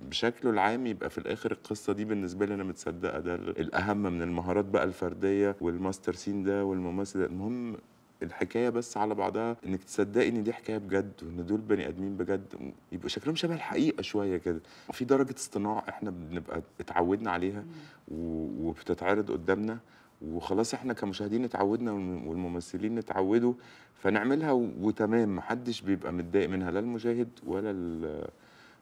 بشكله العام يبقى في الاخر القصة دي بالنسبة لي انا متصدقة ده الاهم من المهارات بقى الفردية والماستر سين ده والممثل ده المهم الحكايه بس على بعضها انك تصدقي ان دي حكايه بجد وان دول بني ادمين بجد يبقى شكلهم شبه الحقيقه شويه كده في درجه اصطناع احنا بنبقى اتعودنا عليها وبتتعرض قدامنا وخلاص احنا كمشاهدين اتعودنا والممثلين اتعودوا فنعملها وتمام محدش بيبقى متضايق منها لا المشاهد ولا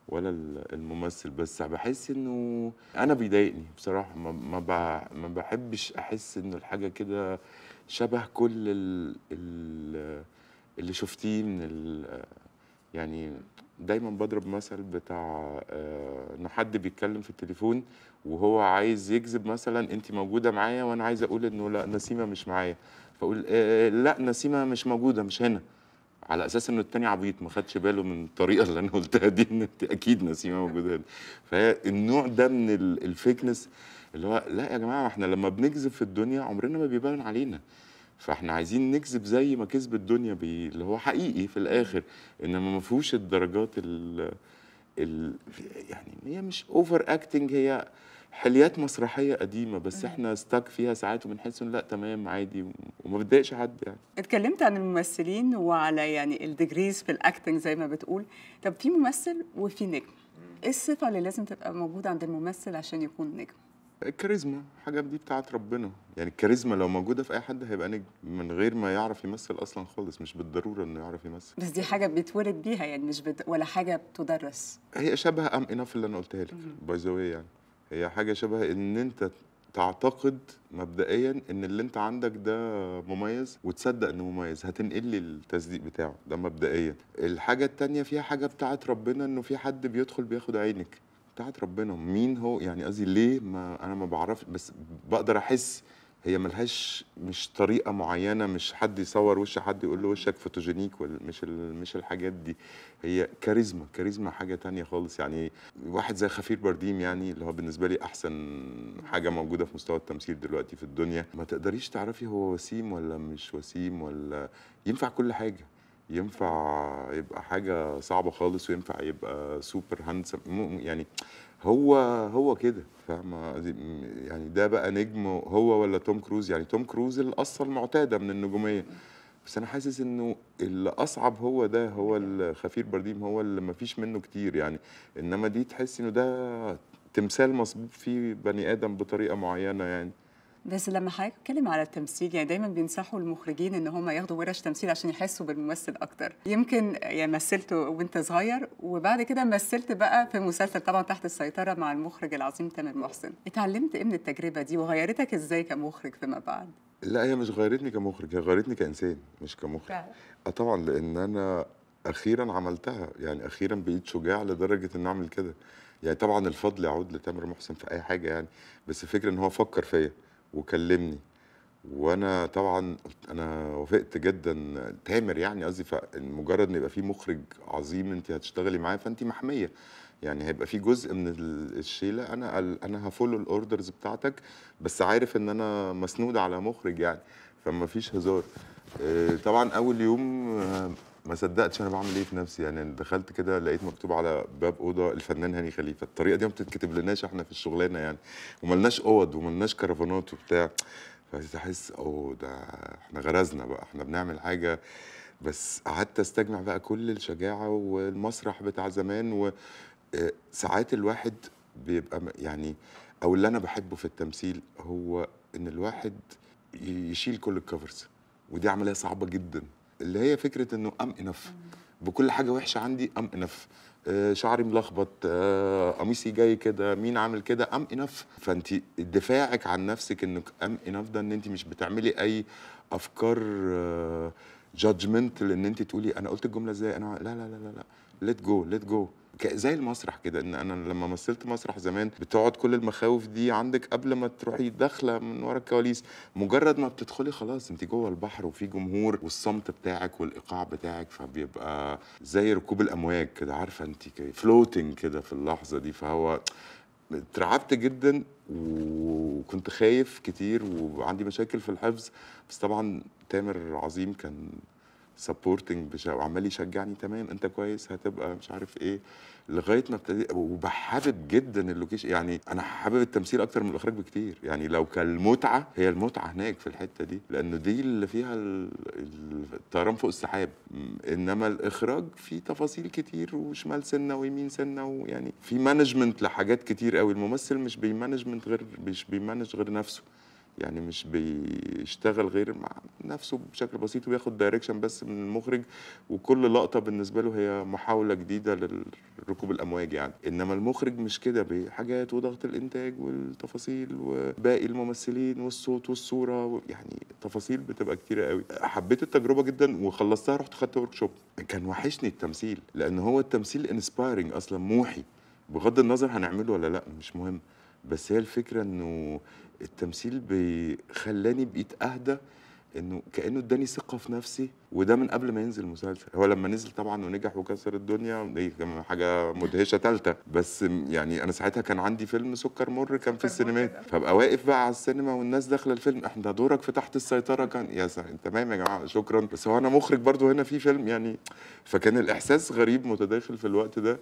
ولا الممثل بس بحس انه انا بيضايقني بصراحه ما ما بحبش احس انه الحاجه كده شبه كل الـ الـ اللي شفتيه من يعني دايما بضرب مثل بتاع آه، ان حد بيتكلم في التليفون وهو عايز يكذب مثلا انت موجوده معايا وانا عايز اقول انه لا نسيمه مش معايا فاقول آه، آه، لا نسيمه مش موجوده مش هنا على اساس انه التاني عبيط ما خدش باله من الطريقه اللي انا قلتها دي ان انت اكيد نسيمه موجوده هنا فهي النوع ده من الفيكنس اللي هو لا يا جماعه احنا لما بنكذب في الدنيا عمرنا ما بيبان علينا فاحنا عايزين نكذب زي ما كذب الدنيا بي اللي هو حقيقي في الاخر انما ما فيهوش الدرجات ال ال يعني هي مش اوفر اكتنج هي حليات مسرحيه قديمه بس احنا ستاك فيها ساعات وبنحس انه لا تمام عادي وما بتضايقش حد يعني اتكلمت عن الممثلين وعلى يعني الديجريز في الاكتنج زي ما بتقول طب في ممثل وفي نجم ايه الصفه اللي لازم تبقى موجوده عند الممثل عشان يكون نجم الكاريزما حاجه دي بتاعت ربنا يعني الكاريزما لو موجوده في اي حد هيبقى نجم من غير ما يعرف يمثل اصلا خالص مش بالضروره انه يعرف يمثل بس دي حاجه بيتولد بيها يعني مش بت... ولا حاجه بتدرس هي شبه ام انف اللي انا قلتها لك باي يعني هي حاجه شبه ان انت تعتقد مبدئيا ان اللي انت عندك ده مميز وتصدق انه مميز هتنقل لي التصديق بتاعه ده مبدئيا الحاجه التانية فيها حاجه بتاعت ربنا انه في حد بيدخل بياخد عينك بتاعت ربنا مين هو يعني قصدي ليه ما انا ما بعرفش بس بقدر احس هي ملهاش مش طريقه معينه مش حد يصور وش حد يقول له وشك فوتوجينيك ولا مش مش الحاجات دي هي كاريزما كاريزما حاجه تانية خالص يعني واحد زي خفير برديم يعني اللي هو بالنسبه لي احسن حاجه موجوده في مستوى التمثيل دلوقتي في الدنيا ما تقدريش تعرفي هو وسيم ولا مش وسيم ولا ينفع كل حاجه ينفع يبقى حاجة صعبة خالص وينفع يبقى سوبر هاندسم يعني هو هو كده فاهمه يعني ده بقى نجم هو ولا توم كروز يعني توم كروز القصه المعتاده من النجوميه بس انا حاسس انه اللي اصعب هو ده هو الخفير برديم هو اللي مفيش منه كتير يعني انما دي تحس انه ده تمثال مصبوب فيه بني ادم بطريقه معينه يعني بس لما حضرتك بتتكلم على التمثيل يعني دايما بينصحوا المخرجين ان هم ياخدوا ورش تمثيل عشان يحسوا بالممثل اكتر يمكن يعني مثلت وانت صغير وبعد كده مثلت بقى في مسلسل طبعا تحت السيطره مع المخرج العظيم تامر محسن اتعلمت ايه من التجربه دي وغيرتك ازاي كمخرج فيما بعد لا هي مش غيرتني كمخرج هي غيرتني كانسان مش كمخرج اه طبعا لان انا اخيرا عملتها يعني اخيرا بقيت شجاع لدرجه ان اعمل كده يعني طبعا الفضل يعود لتامر محسن في اي حاجه يعني بس فكرة ان هو فكر فيا وكلمني وانا طبعا انا وافقت جدا تامر يعني قصدي فمجرد ان يبقى في مخرج عظيم انت هتشتغلي معاه فانت محميه يعني هيبقى في جزء من الشيله انا انا هفولو الاوردرز بتاعتك بس عارف ان انا مسنود على مخرج يعني فما فيش هزار آه، طبعا اول يوم آه، ما صدقتش انا بعمل ايه في نفسي يعني دخلت كده لقيت مكتوب على باب اوضه الفنان هاني خليفه الطريقه دي ما بتتكتب لناش احنا في الشغلانه يعني وما لناش اوض وما لناش كرفانات وبتاع فتحس اوه ده احنا غرزنا بقى احنا بنعمل حاجه بس قعدت استجمع بقى كل الشجاعه والمسرح بتاع زمان وساعات آه، الواحد بيبقى يعني او اللي انا بحبه في التمثيل هو ان الواحد يشيل كل الكفرز ودي عمليه صعبه جدا اللي هي فكره انه ام انف بكل حاجه وحشه عندي ام انف آه، شعري ملخبط آه، قميصي جاي كده مين عامل كده ام انف فانت دفاعك عن نفسك انك ام انف ده ان انت مش بتعملي اي افكار جادجمنت آه، لان انت تقولي انا قلت الجمله ازاي انا لا لا لا لا لا ليت جو ليت جو زي المسرح كده ان انا لما مثلت مسرح زمان بتقعد كل المخاوف دي عندك قبل ما تروحي داخله من ورا الكواليس مجرد ما بتدخلي خلاص انت جوه البحر وفي جمهور والصمت بتاعك والايقاع بتاعك فبيبقى زي ركوب الامواج كده عارفه انت فلوتنج كده في اللحظه دي فهو اترعبت جدا وكنت خايف كتير وعندي مشاكل في الحفظ بس طبعا تامر عظيم كان سبورتنج وعمال يشجعني تمام انت كويس هتبقى مش عارف ايه لغايه ما ابتديت وبحابب جدا اللوكيشن يعني انا حابب التمثيل اكتر من الاخراج بكتير يعني لو كان المتعه هي المتعه هناك في الحته دي لانه دي اللي فيها الطيران فوق السحاب انما الاخراج في تفاصيل كتير وشمال سنه ويمين سنه ويعني في مانجمنت لحاجات كتير قوي الممثل مش بيمانجمنت غير مش بيمانج غير نفسه يعني مش بيشتغل غير مع نفسه بشكل بسيط وياخد دايركشن بس من المخرج وكل لقطه بالنسبه له هي محاوله جديده لركوب الامواج يعني انما المخرج مش كده بحاجات وضغط الانتاج والتفاصيل وباقي الممثلين والصوت والصوره يعني تفاصيل بتبقى كتيره قوي حبيت التجربه جدا وخلصتها رحت خدت ورك شوب كان وحشني التمثيل لان هو التمثيل انسبايرنج اصلا موحي بغض النظر هنعمله ولا لا مش مهم بس هي الفكره انه التمثيل بيخلاني بقيت اهدى انه كانه اداني ثقه في نفسي وده من قبل ما ينزل مسلسل هو لما نزل طبعا ونجح وكسر الدنيا دي حاجه مدهشه ثالثه بس يعني انا ساعتها كان عندي فيلم سكر مر كان في السينمات فابقى واقف بقى على السينما والناس داخله الفيلم احنا دورك في تحت السيطره كان يا سلام تمام يا جماعه شكرا بس هو انا مخرج برضو هنا في فيلم يعني فكان الاحساس غريب متداخل في الوقت ده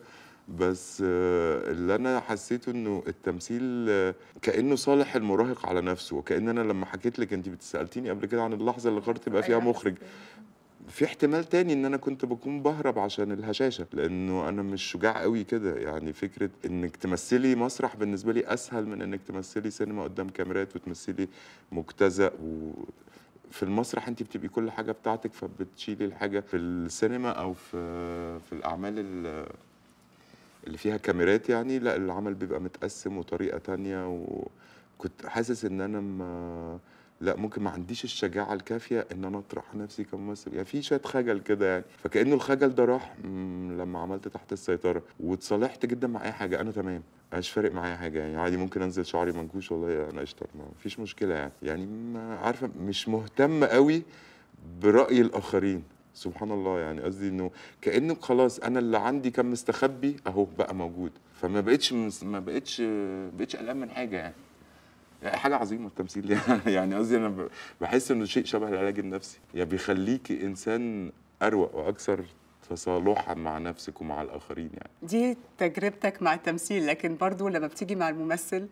بس آه، اللي انا حسيته انه التمثيل آه، كانه صالح المراهق على نفسه وكان انا لما حكيت لك انت بتسالتيني قبل كده عن اللحظه اللي قررت تبقى فيها أيوة، مخرج في احتمال تاني ان انا كنت بكون بهرب عشان الهشاشه لانه انا مش شجاع قوي كده يعني فكره انك تمثلي مسرح بالنسبه لي اسهل من انك تمثلي سينما قدام كاميرات وتمثلي مجتزأ و في المسرح انت بتبقي كل حاجه بتاعتك فبتشيلي الحاجه في السينما او في في الاعمال اللي فيها كاميرات يعني لا العمل بيبقى متقسم وطريقه تانية وكنت حاسس ان انا ما لا ممكن ما عنديش الشجاعه الكافيه ان انا اطرح نفسي كممثل يعني في شويه خجل كده يعني فكانه الخجل ده راح لما عملت تحت السيطره واتصالحت جدا مع اي حاجه انا تمام مش فارق معايا حاجه يعني عادي ممكن انزل شعري منكوش والله انا قشطه ما فيش مشكله يعني يعني عارفه مش مهتم قوي براي الاخرين سبحان الله يعني قصدي انه كانه خلاص انا اللي عندي كان مستخبي اهو بقى موجود فما بقتش ما بقتش بقتش قلقان من حاجه يعني, يعني حاجه عظيمه التمثيل يعني قصدي انا بحس انه شيء شبه العلاج النفسي يعني بيخليكي انسان اروق واكثر تصالحا مع نفسك ومع الاخرين يعني دي تجربتك مع التمثيل لكن برضو لما بتيجي مع الممثل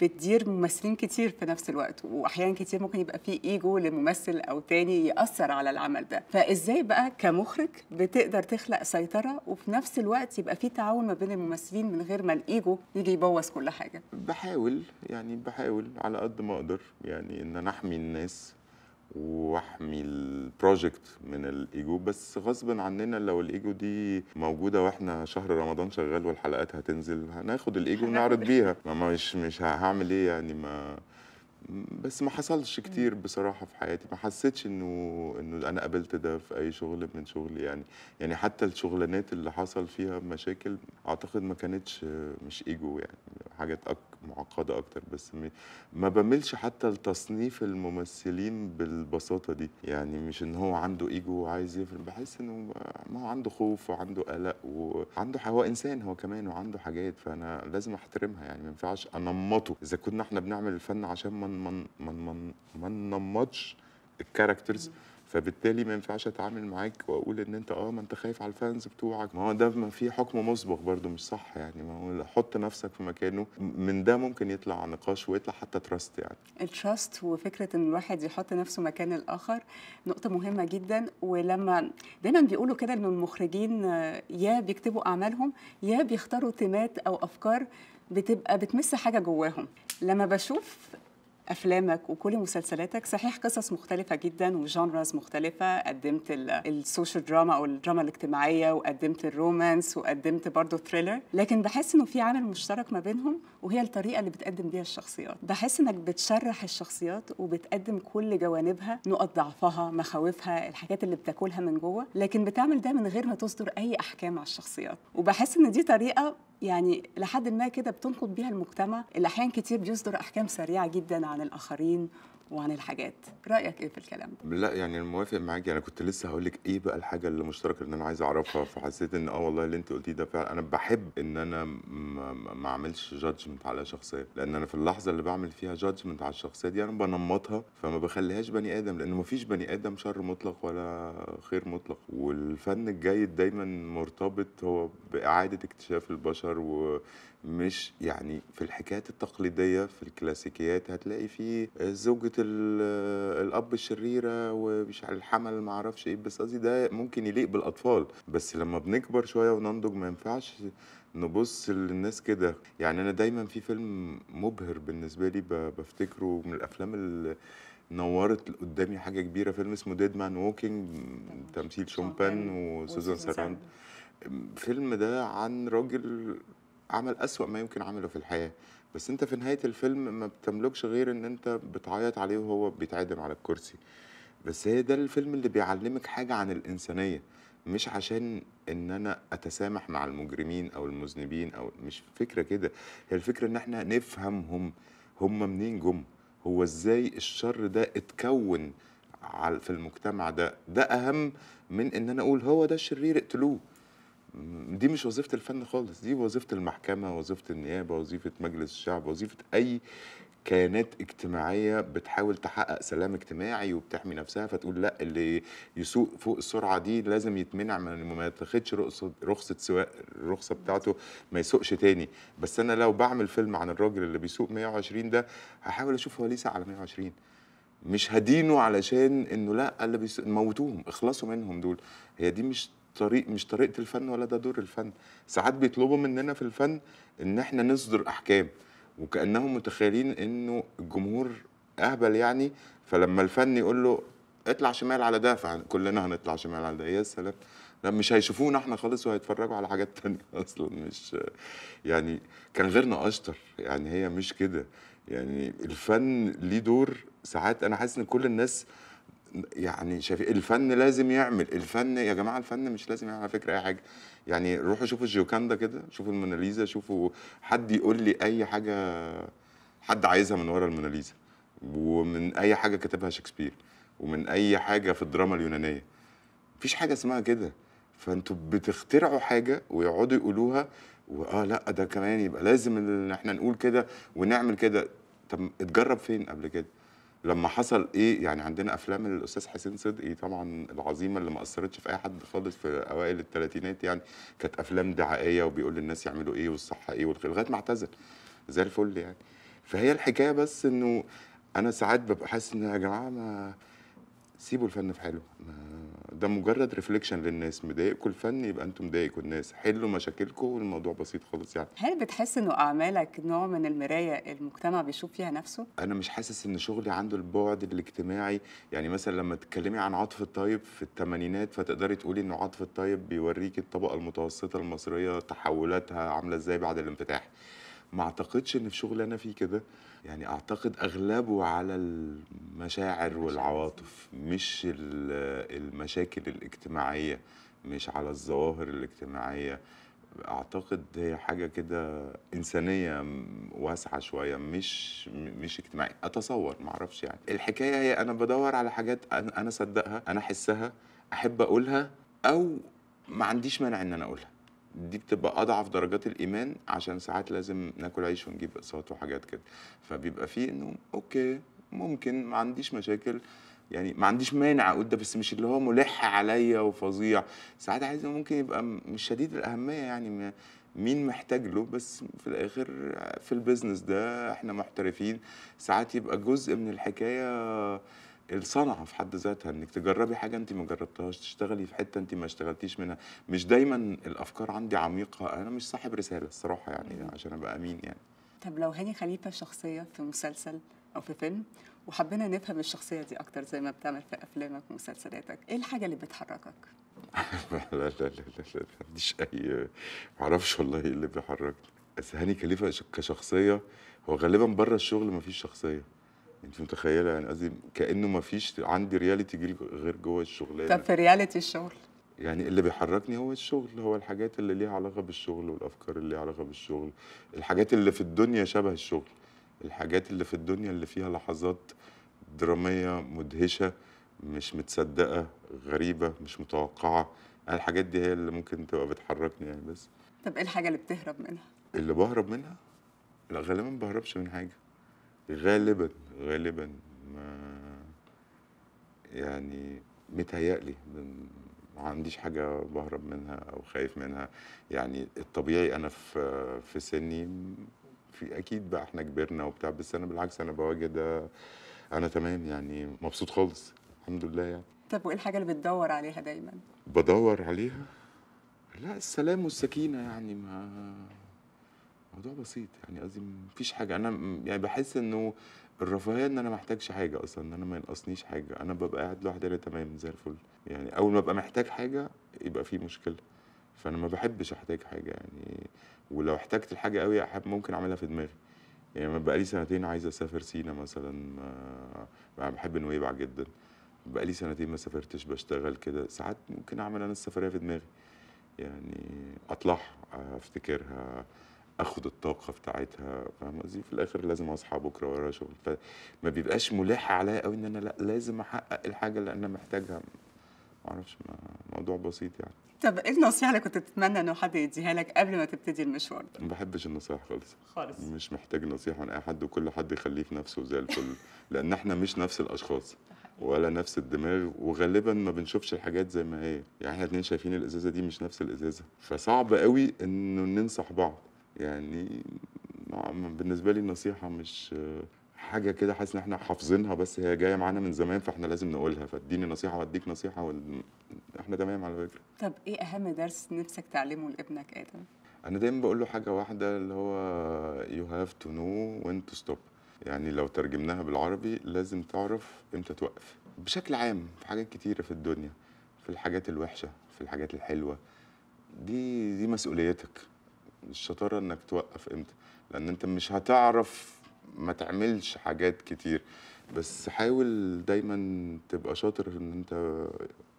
بتدير ممثلين كتير في نفس الوقت واحيانا كتير ممكن يبقى في ايجو لممثل او تاني ياثر على العمل ده فازاي بقى كمخرج بتقدر تخلق سيطره وفي نفس الوقت يبقى في تعاون ما بين الممثلين من غير ما الايجو يجي يبوظ كل حاجه بحاول يعني بحاول على قد ما اقدر يعني ان انا احمي الناس واحمي البروجكت من الايجو بس غصب عننا لو الايجو دي موجوده واحنا شهر رمضان شغال والحلقات هتنزل هناخد الايجو ونعرض بيها ما مش مش هعمل ايه يعني ما بس ما حصلش كتير بصراحة في حياتي ما حسيتش انه انه انا قابلت ده في اي شغل من شغلي يعني يعني حتى الشغلانات اللي حصل فيها مشاكل اعتقد ما كانتش مش ايجو يعني حاجات أك... معقده اكتر بس ما بملش حتى لتصنيف الممثلين بالبساطه دي يعني مش ان هو عنده ايجو وعايز يفرق بحس انه ما هو عنده خوف وعنده قلق وعنده هو انسان هو كمان وعنده حاجات فانا لازم احترمها يعني ما ينفعش انمطه اذا كنا احنا بنعمل الفن عشان ما من... من... من... ما ننمطش الكاركترز فبالتالي ما ينفعش اتعامل معاك واقول ان انت اه ما انت خايف على الفانز بتوعك ما هو ده ما في حكم مسبق برضو مش صح يعني ما هو حط نفسك في مكانه من ده ممكن يطلع نقاش ويطلع حتى تراست يعني التراست وفكره ان الواحد يحط نفسه مكان الاخر نقطه مهمه جدا ولما دايما بيقولوا كده ان المخرجين يا بيكتبوا اعمالهم يا بيختاروا تيمات او افكار بتبقى بتمس حاجه جواهم لما بشوف افلامك وكل مسلسلاتك صحيح قصص مختلفه جدا وجانرز مختلفه قدمت السوشيال دراما او الدراما الاجتماعيه وقدمت الرومانس وقدمت برضه ثريلر لكن بحس انه في عامل مشترك ما بينهم وهي الطريقه اللي بتقدم بيها الشخصيات بحس انك بتشرح الشخصيات وبتقدم كل جوانبها نقط ضعفها مخاوفها الحاجات اللي بتاكلها من جوه لكن بتعمل ده من غير ما تصدر اي احكام على الشخصيات وبحس ان دي طريقه يعني لحد ما كده بتنقض بيها المجتمع اللي احيان كتير بيصدر احكام سريعه جدا عن الاخرين وعن الحاجات رايك ايه في الكلام ده لا يعني انا موافق معاكي انا كنت لسه هقول لك ايه بقى الحاجه اللي مشتركه ان انا عايز اعرفها فحسيت ان اه والله اللي انت قلتيه ده فعلا انا بحب ان انا ما اعملش جادجمنت على شخصيه لان انا في اللحظه اللي بعمل فيها جادجمنت على الشخصيه دي انا بنمطها فما بخليهاش بني ادم لان مفيش بني ادم شر مطلق ولا خير مطلق والفن الجيد دايما مرتبط هو باعاده اكتشاف البشر و مش يعني في الحكايات التقليدية في الكلاسيكيات هتلاقي في آه، زوجة آه، الأب الشريرة ومش على الحمل ما اعرفش إيه بس قصدي ده ممكن يليق بالأطفال بس لما بنكبر شوية وننضج ما ينفعش نبص للناس كده يعني أنا دايما في فيلم مبهر بالنسبة لي بفتكره من الأفلام اللي نورت قدامي حاجة كبيرة فيلم اسمه ديد مان ووكينج تمثيل شومبان وسوزان ساراند الفيلم ده عن راجل عمل أسوأ ما يمكن عمله في الحياة بس انت في نهاية الفيلم ما بتملكش غير ان انت بتعيط عليه وهو بيتعدم على الكرسي بس هي ده الفيلم اللي بيعلمك حاجة عن الإنسانية مش عشان ان انا اتسامح مع المجرمين او المذنبين او مش فكرة كده هي الفكرة ان احنا نفهمهم هم منين جم هو ازاي الشر ده اتكون في المجتمع ده ده اهم من ان انا اقول هو ده الشرير اقتلوه دي مش وظيفه الفن خالص دي وظيفه المحكمه وظيفه النيابه وظيفه مجلس الشعب وظيفه اي كيانات اجتماعيه بتحاول تحقق سلام اجتماعي وبتحمي نفسها فتقول لا اللي يسوق فوق السرعه دي لازم يتمنع من ما يتخدش رخصه رخصة سواق الرخصه بتاعته ما يسوقش تاني بس انا لو بعمل فيلم عن الراجل اللي بيسوق 120 ده هحاول اشوف هو ليه على 120 مش هدينه علشان انه لا اللي بيسوق موتوهم اخلصوا منهم دول هي دي مش طريق مش طريقه الفن ولا ده دور الفن ساعات بيطلبوا مننا في الفن ان احنا نصدر احكام وكانهم متخيلين انه الجمهور اهبل يعني فلما الفن يقول له اطلع شمال على ده فكلنا هنطلع شمال على ده يا سلام لا مش هيشوفونا احنا خالص وهيتفرجوا على حاجات تانية اصلا مش يعني كان غيرنا اشطر يعني هي مش كده يعني الفن ليه دور ساعات انا حاسس ان كل الناس يعني شايفين إيه؟ الفن لازم يعمل الفن يا جماعه الفن مش لازم يعمل على فكره اي حاجه يعني روحوا شوفوا الجوكاندا كده شوفوا الموناليزا شوفوا حد يقول لي اي حاجه حد عايزها من ورا الموناليزا ومن اي حاجه كتبها شكسبير ومن اي حاجه في الدراما اليونانيه مفيش حاجه اسمها كده فانتوا بتخترعوا حاجه ويقعدوا يقولوها واه لا ده كمان يبقى لازم ان احنا نقول كده ونعمل كده طب اتجرب فين قبل كده لما حصل ايه يعني عندنا افلام الاستاذ حسين صدقي طبعا العظيمه اللي ما اثرتش في اي حد خالص في اوائل الثلاثينات يعني كانت افلام دعائيه وبيقول للناس يعملوا ايه والصح ايه والخير لغايه ما اعتزل زي الفل يعني فهي الحكايه بس انه انا ساعات ببقى حاسس ان يا جماعه ما سيبوا الفن في حاله ده مجرد ريفليكشن للناس مضايقكم الفن يبقى انتم مضايقوا الناس حلوا مشاكلكم والموضوع بسيط خالص يعني هل بتحس انه اعمالك نوع من المرايه المجتمع بيشوف فيها نفسه انا مش حاسس ان شغلي عنده البعد الاجتماعي يعني مثلا لما تتكلمي عن عاطف الطيب في الثمانينات فتقدري تقولي ان عاطف الطيب بيوريكي الطبقه المتوسطه المصريه تحولاتها عامله ازاي بعد الانفتاح ما اعتقدش ان في شغل انا فيه كده يعني اعتقد اغلبه على المشاعر والعواطف مش المشاكل الاجتماعيه مش على الظواهر الاجتماعيه اعتقد هي حاجه كده انسانيه واسعه شويه مش مش اجتماعي اتصور ما اعرفش يعني الحكايه هي انا بدور على حاجات انا اصدقها انا احسها احب اقولها او ما عنديش مانع ان انا اقولها دي بتبقى اضعف درجات الايمان عشان ساعات لازم ناكل عيش ونجيب اقساط وحاجات كده فبيبقى فيه انه اوكي ممكن ما عنديش مشاكل يعني ما عنديش مانع اقول ده بس مش اللي هو ملح عليا وفظيع ساعات عايز ممكن يبقى مش شديد الاهميه يعني مين محتاج له بس في الاخر في البيزنس ده احنا محترفين ساعات يبقى جزء من الحكايه الصنعه في حد ذاتها انك تجربي حاجه انت ما جربتهاش تشتغلي في حته انت ما اشتغلتيش منها مش دايما الافكار عندي عميقه انا مش صاحب رساله الصراحه يعني عشان ابقى امين يعني طب لو هاني خليفه شخصيه في مسلسل او في فيلم وحبينا نفهم الشخصيه دي اكتر زي ما بتعمل في افلامك ومسلسلاتك ايه الحاجه اللي بتحركك لا لا لا لا لا ما عنديش اي معرفش والله ايه اللي بيحركني بس هاني خليفه كشخصيه هو غالبا بره الشغل ما فيش شخصيه انت متخيله يعني قصدي كانه ما فيش عندي رياليتي غير جوه الشغلانه طب في رياليتي الشغل يعني اللي بيحركني هو الشغل هو الحاجات اللي ليها علاقه بالشغل والافكار اللي ليها علاقه بالشغل الحاجات اللي في الدنيا شبه الشغل الحاجات اللي في الدنيا اللي فيها لحظات دراميه مدهشه مش متصدقه غريبه مش متوقعه انا يعني الحاجات دي هي اللي ممكن تبقى بتحركني يعني بس طب ايه الحاجه اللي بتهرب منها اللي بهرب منها لا غالبا ما بهربش من حاجه غالبا غالبا ما يعني متهيألي ما عنديش حاجة بهرب منها أو خايف منها يعني الطبيعي أنا في في سني في أكيد بقى إحنا كبرنا وبتاع بس أنا بالعكس أنا بواجه ده أنا تمام يعني مبسوط خالص الحمد لله يعني طب وإيه الحاجة اللي بتدور عليها دايما؟ بدور عليها؟ لا السلام والسكينة يعني ما موضوع بسيط يعني قصدي مفيش حاجه انا يعني بحس انه الرفاهيه ان انا ما احتاجش حاجه اصلا ان انا ما ينقصنيش حاجه انا ببقى قاعد لوحدي انا تمام زي الفل يعني اول ما ابقى محتاج حاجه يبقى في مشكله فانا ما بحبش احتاج حاجه يعني ولو احتجت الحاجه قوي احب ممكن اعملها في دماغي يعني ما بقالي سنتين عايز اسافر سينا مثلا ما بحب نويبع جدا بقالي سنتين ما سافرتش بشتغل كده ساعات ممكن اعمل انا السفريه في دماغي يعني اطلعها افتكرها اخد الطاقه بتاعتها فاهم قصدي في الاخر لازم اصحى بكره ورايا شغل فما بيبقاش ملح عليا قوي ان انا لا لازم احقق الحاجه اللي انا محتاجها معرفش موضوع بسيط يعني طب ايه النصيحه اللي كنت تتمنى انه حد يديها لك قبل ما تبتدي المشوار ده؟ ما بحبش النصايح خالص خالص مش محتاج نصيحه من اي حد وكل حد يخليه في نفسه زي الفل لان احنا مش نفس الاشخاص ولا نفس الدماغ وغالبا ما بنشوفش الحاجات زي ما هي يعني احنا اتنين شايفين الازازه دي مش نفس الازازه فصعب قوي انه ننصح بعض يعني بالنسبه لي النصيحه مش حاجه كده حاسس ان احنا حافظينها بس هي جايه معانا من زمان فاحنا لازم نقولها فاديني نصيحه واديك نصيحه وال... احنا تمام على فكره طب ايه اهم درس نفسك تعلمه لابنك ادم انا دايما بقول له حاجه واحده اللي هو يو هاف تو نو وين تو ستوب يعني لو ترجمناها بالعربي لازم تعرف امتى توقف بشكل عام في حاجات كتيره في الدنيا في الحاجات الوحشه في الحاجات الحلوه دي دي مسؤوليتك الشطاره انك توقف امتى لان انت مش هتعرف ما تعملش حاجات كتير بس حاول دايما تبقى شاطر ان انت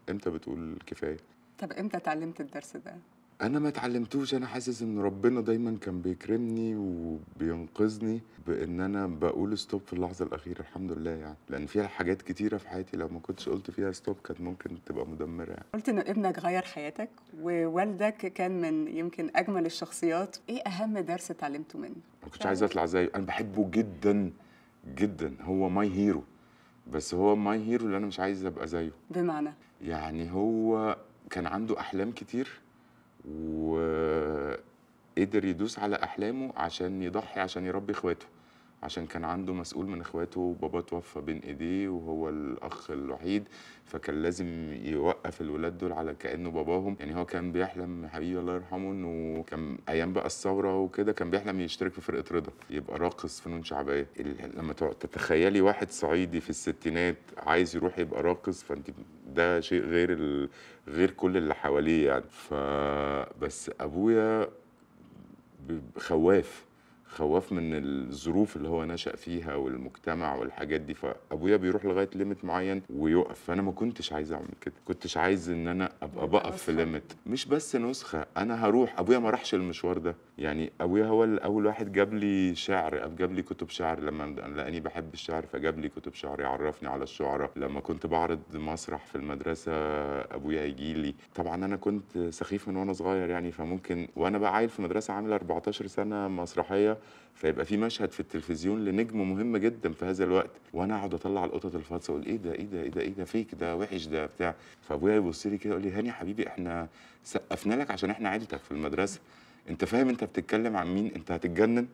امتى بتقول كفايه طب امتى اتعلمت الدرس ده انا ما اتعلمتوش انا حاسس ان ربنا دايما كان بيكرمني وبينقذني بان انا بقول ستوب في اللحظه الاخيره الحمد لله يعني لان فيها حاجات كتيره في حياتي لو ما كنتش قلت فيها ستوب كانت ممكن تبقى مدمره يعني قلت ان ابنك غير حياتك ووالدك كان من يمكن اجمل الشخصيات ايه اهم درس اتعلمته منه ما كنتش عايز اطلع زيه انا بحبه جدا جدا هو ماي هيرو بس هو ماي هيرو اللي انا مش عايز ابقى زيه بمعنى يعني هو كان عنده احلام كتير وقدر يدوس على احلامه عشان يضحي عشان يربي اخواته عشان كان عنده مسؤول من اخواته وباباه توفى بين ايديه وهو الاخ الوحيد فكان لازم يوقف الولاد دول على كانه باباهم يعني هو كان بيحلم حبيبي الله يرحمه انه كان ايام بقى الثوره وكده كان بيحلم يشترك في فرقه رضا يبقى راقص فنون شعبيه لما تتخيلي واحد صعيدي في الستينات عايز يروح يبقى راقص فانت ده شيء غير ال... غير كل اللي حواليه يعني فبس ابويا خواف خواف من الظروف اللي هو نشأ فيها والمجتمع والحاجات دي فابويا بيروح لغايه ليميت معين ويقف فانا ما كنتش عايز اعمل كده كنتش عايز ان انا ابقى بقف في ليميت مش بس نسخه انا هروح ابويا ما راحش المشوار ده يعني ابويا هو اول واحد جاب لي شعر جاب لي كتب شعر لما لقاني بحب الشعر فجاب لي كتب شعر يعرفني على الشعراء لما كنت بعرض مسرح في المدرسه ابويا يجي لي طبعا انا كنت سخيف من وانا صغير يعني فممكن وانا بقى عيل في مدرسه عامله 14 سنه مسرحيه فيبقى في مشهد في التلفزيون لنجم مهم جدا في هذا الوقت وانا اقعد اطلع القطط الفاطسه اقول ايه ده ايه ده ايه ده ايه ده فيك ده وحش ده بتاع فابويا يبص لي كده يقول لي هاني حبيبي احنا سقفنا لك عشان احنا عيلتك في المدرسه انت فاهم انت بتتكلم عن مين انت هتتجنن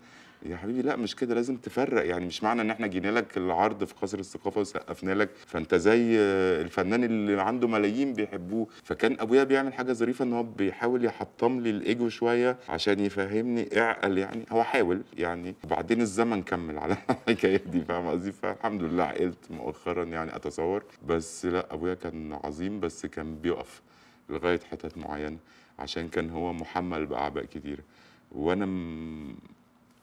يا حبيبي لا مش كده لازم تفرق يعني مش معنى ان احنا جينا لك العرض في قصر الثقافه وسقفنا لك فانت زي الفنان اللي عنده ملايين بيحبوه فكان ابويا بيعمل حاجه ظريفه ان هو بيحاول يحطم لي الايجو شويه عشان يفهمني اعقل يعني هو حاول يعني وبعدين الزمن كمل على الحكايه دي فاهم قصدي فالحمد لله عقلت مؤخرا يعني اتصور بس لا ابويا كان عظيم بس كان بيقف لغايه حتت معينه عشان كان هو محمل باعباء كتيره وانا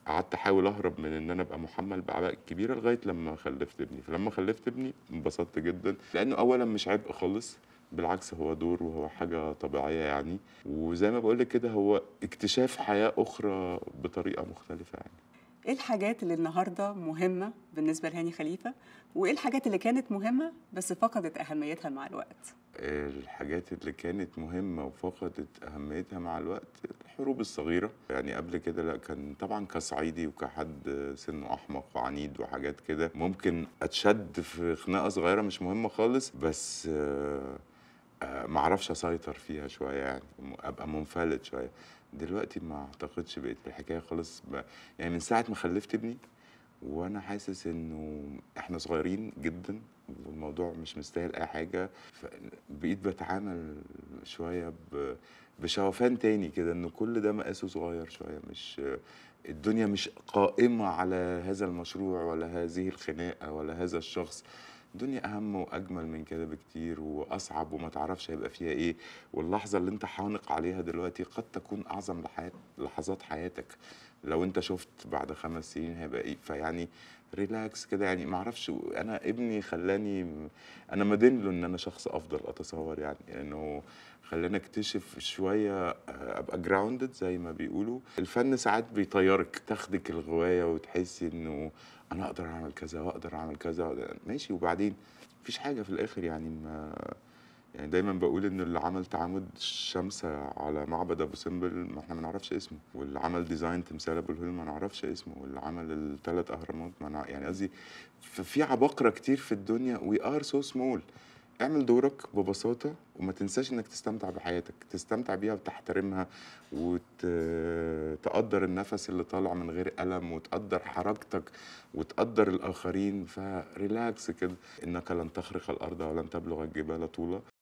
قعدت احاول اهرب من ان انا ابقى محمل باعباء كبيره لغايه لما خلفت ابني فلما خلفت ابني انبسطت جدا لانه اولا مش عبء خالص بالعكس هو دور وهو حاجة طبيعية يعني وزي ما بقولك كده هو اكتشاف حياة أخرى بطريقة مختلفة يعني ايه الحاجات اللي النهارده مهمه بالنسبه لهاني خليفه وايه الحاجات اللي كانت مهمه بس فقدت اهميتها مع الوقت الحاجات اللي كانت مهمه وفقدت اهميتها مع الوقت الحروب الصغيره يعني قبل كده لا كان طبعا كصعيدي وكحد سنه احمق وعنيد وحاجات كده ممكن اتشد في خناقه صغيره مش مهمه خالص بس آه ما اعرفش اسيطر فيها شويه يعني ابقى منفلت شويه دلوقتي ما اعتقدش بقيت الحكايه خالص يعني من ساعه ما خلفت ابني وانا حاسس انه احنا صغيرين جدا والموضوع مش مستاهل اي حاجه بقيت بتعامل شويه بشوفان تاني كده انه كل ده مقاسه صغير شويه مش الدنيا مش قائمه على هذا المشروع ولا هذه الخناقه ولا هذا الشخص الدنيا اهم واجمل من كده بكتير واصعب وما تعرفش هيبقى فيها ايه واللحظه اللي انت حانق عليها دلوقتي قد تكون اعظم لحظات حياتك لو انت شفت بعد خمس سنين هيبقى ايه فيعني ريلاكس كده يعني ما اعرفش انا ابني خلاني انا مدين له ان انا شخص افضل اتصور يعني انه خلاني اكتشف شويه آه، ابقى جراوندد زي ما بيقولوا الفن ساعات بيطيرك تاخدك الغوايه وتحسي انه انا اقدر اعمل كذا واقدر اعمل كذا ماشي وبعدين مفيش حاجه في الاخر يعني ما يعني دايما بقول ان اللي عمل تعامد الشمس على معبد ابو سمبل ما احنا ما نعرفش اسمه واللي عمل ديزاين تمثال ابو الهول ما نعرفش اسمه واللي عمل الثلاث اهرامات ما نع... يعني قصدي في عباقره كتير في الدنيا وي ار سو سمول اعمل دورك ببساطة وما تنساش انك تستمتع بحياتك تستمتع بيها وتحترمها وتقدر النفس اللي طالع من غير ألم وتقدر حركتك وتقدر الآخرين فريلاكس كده إنك لن تخرق الأرض ولن تبلغ الجبال طولا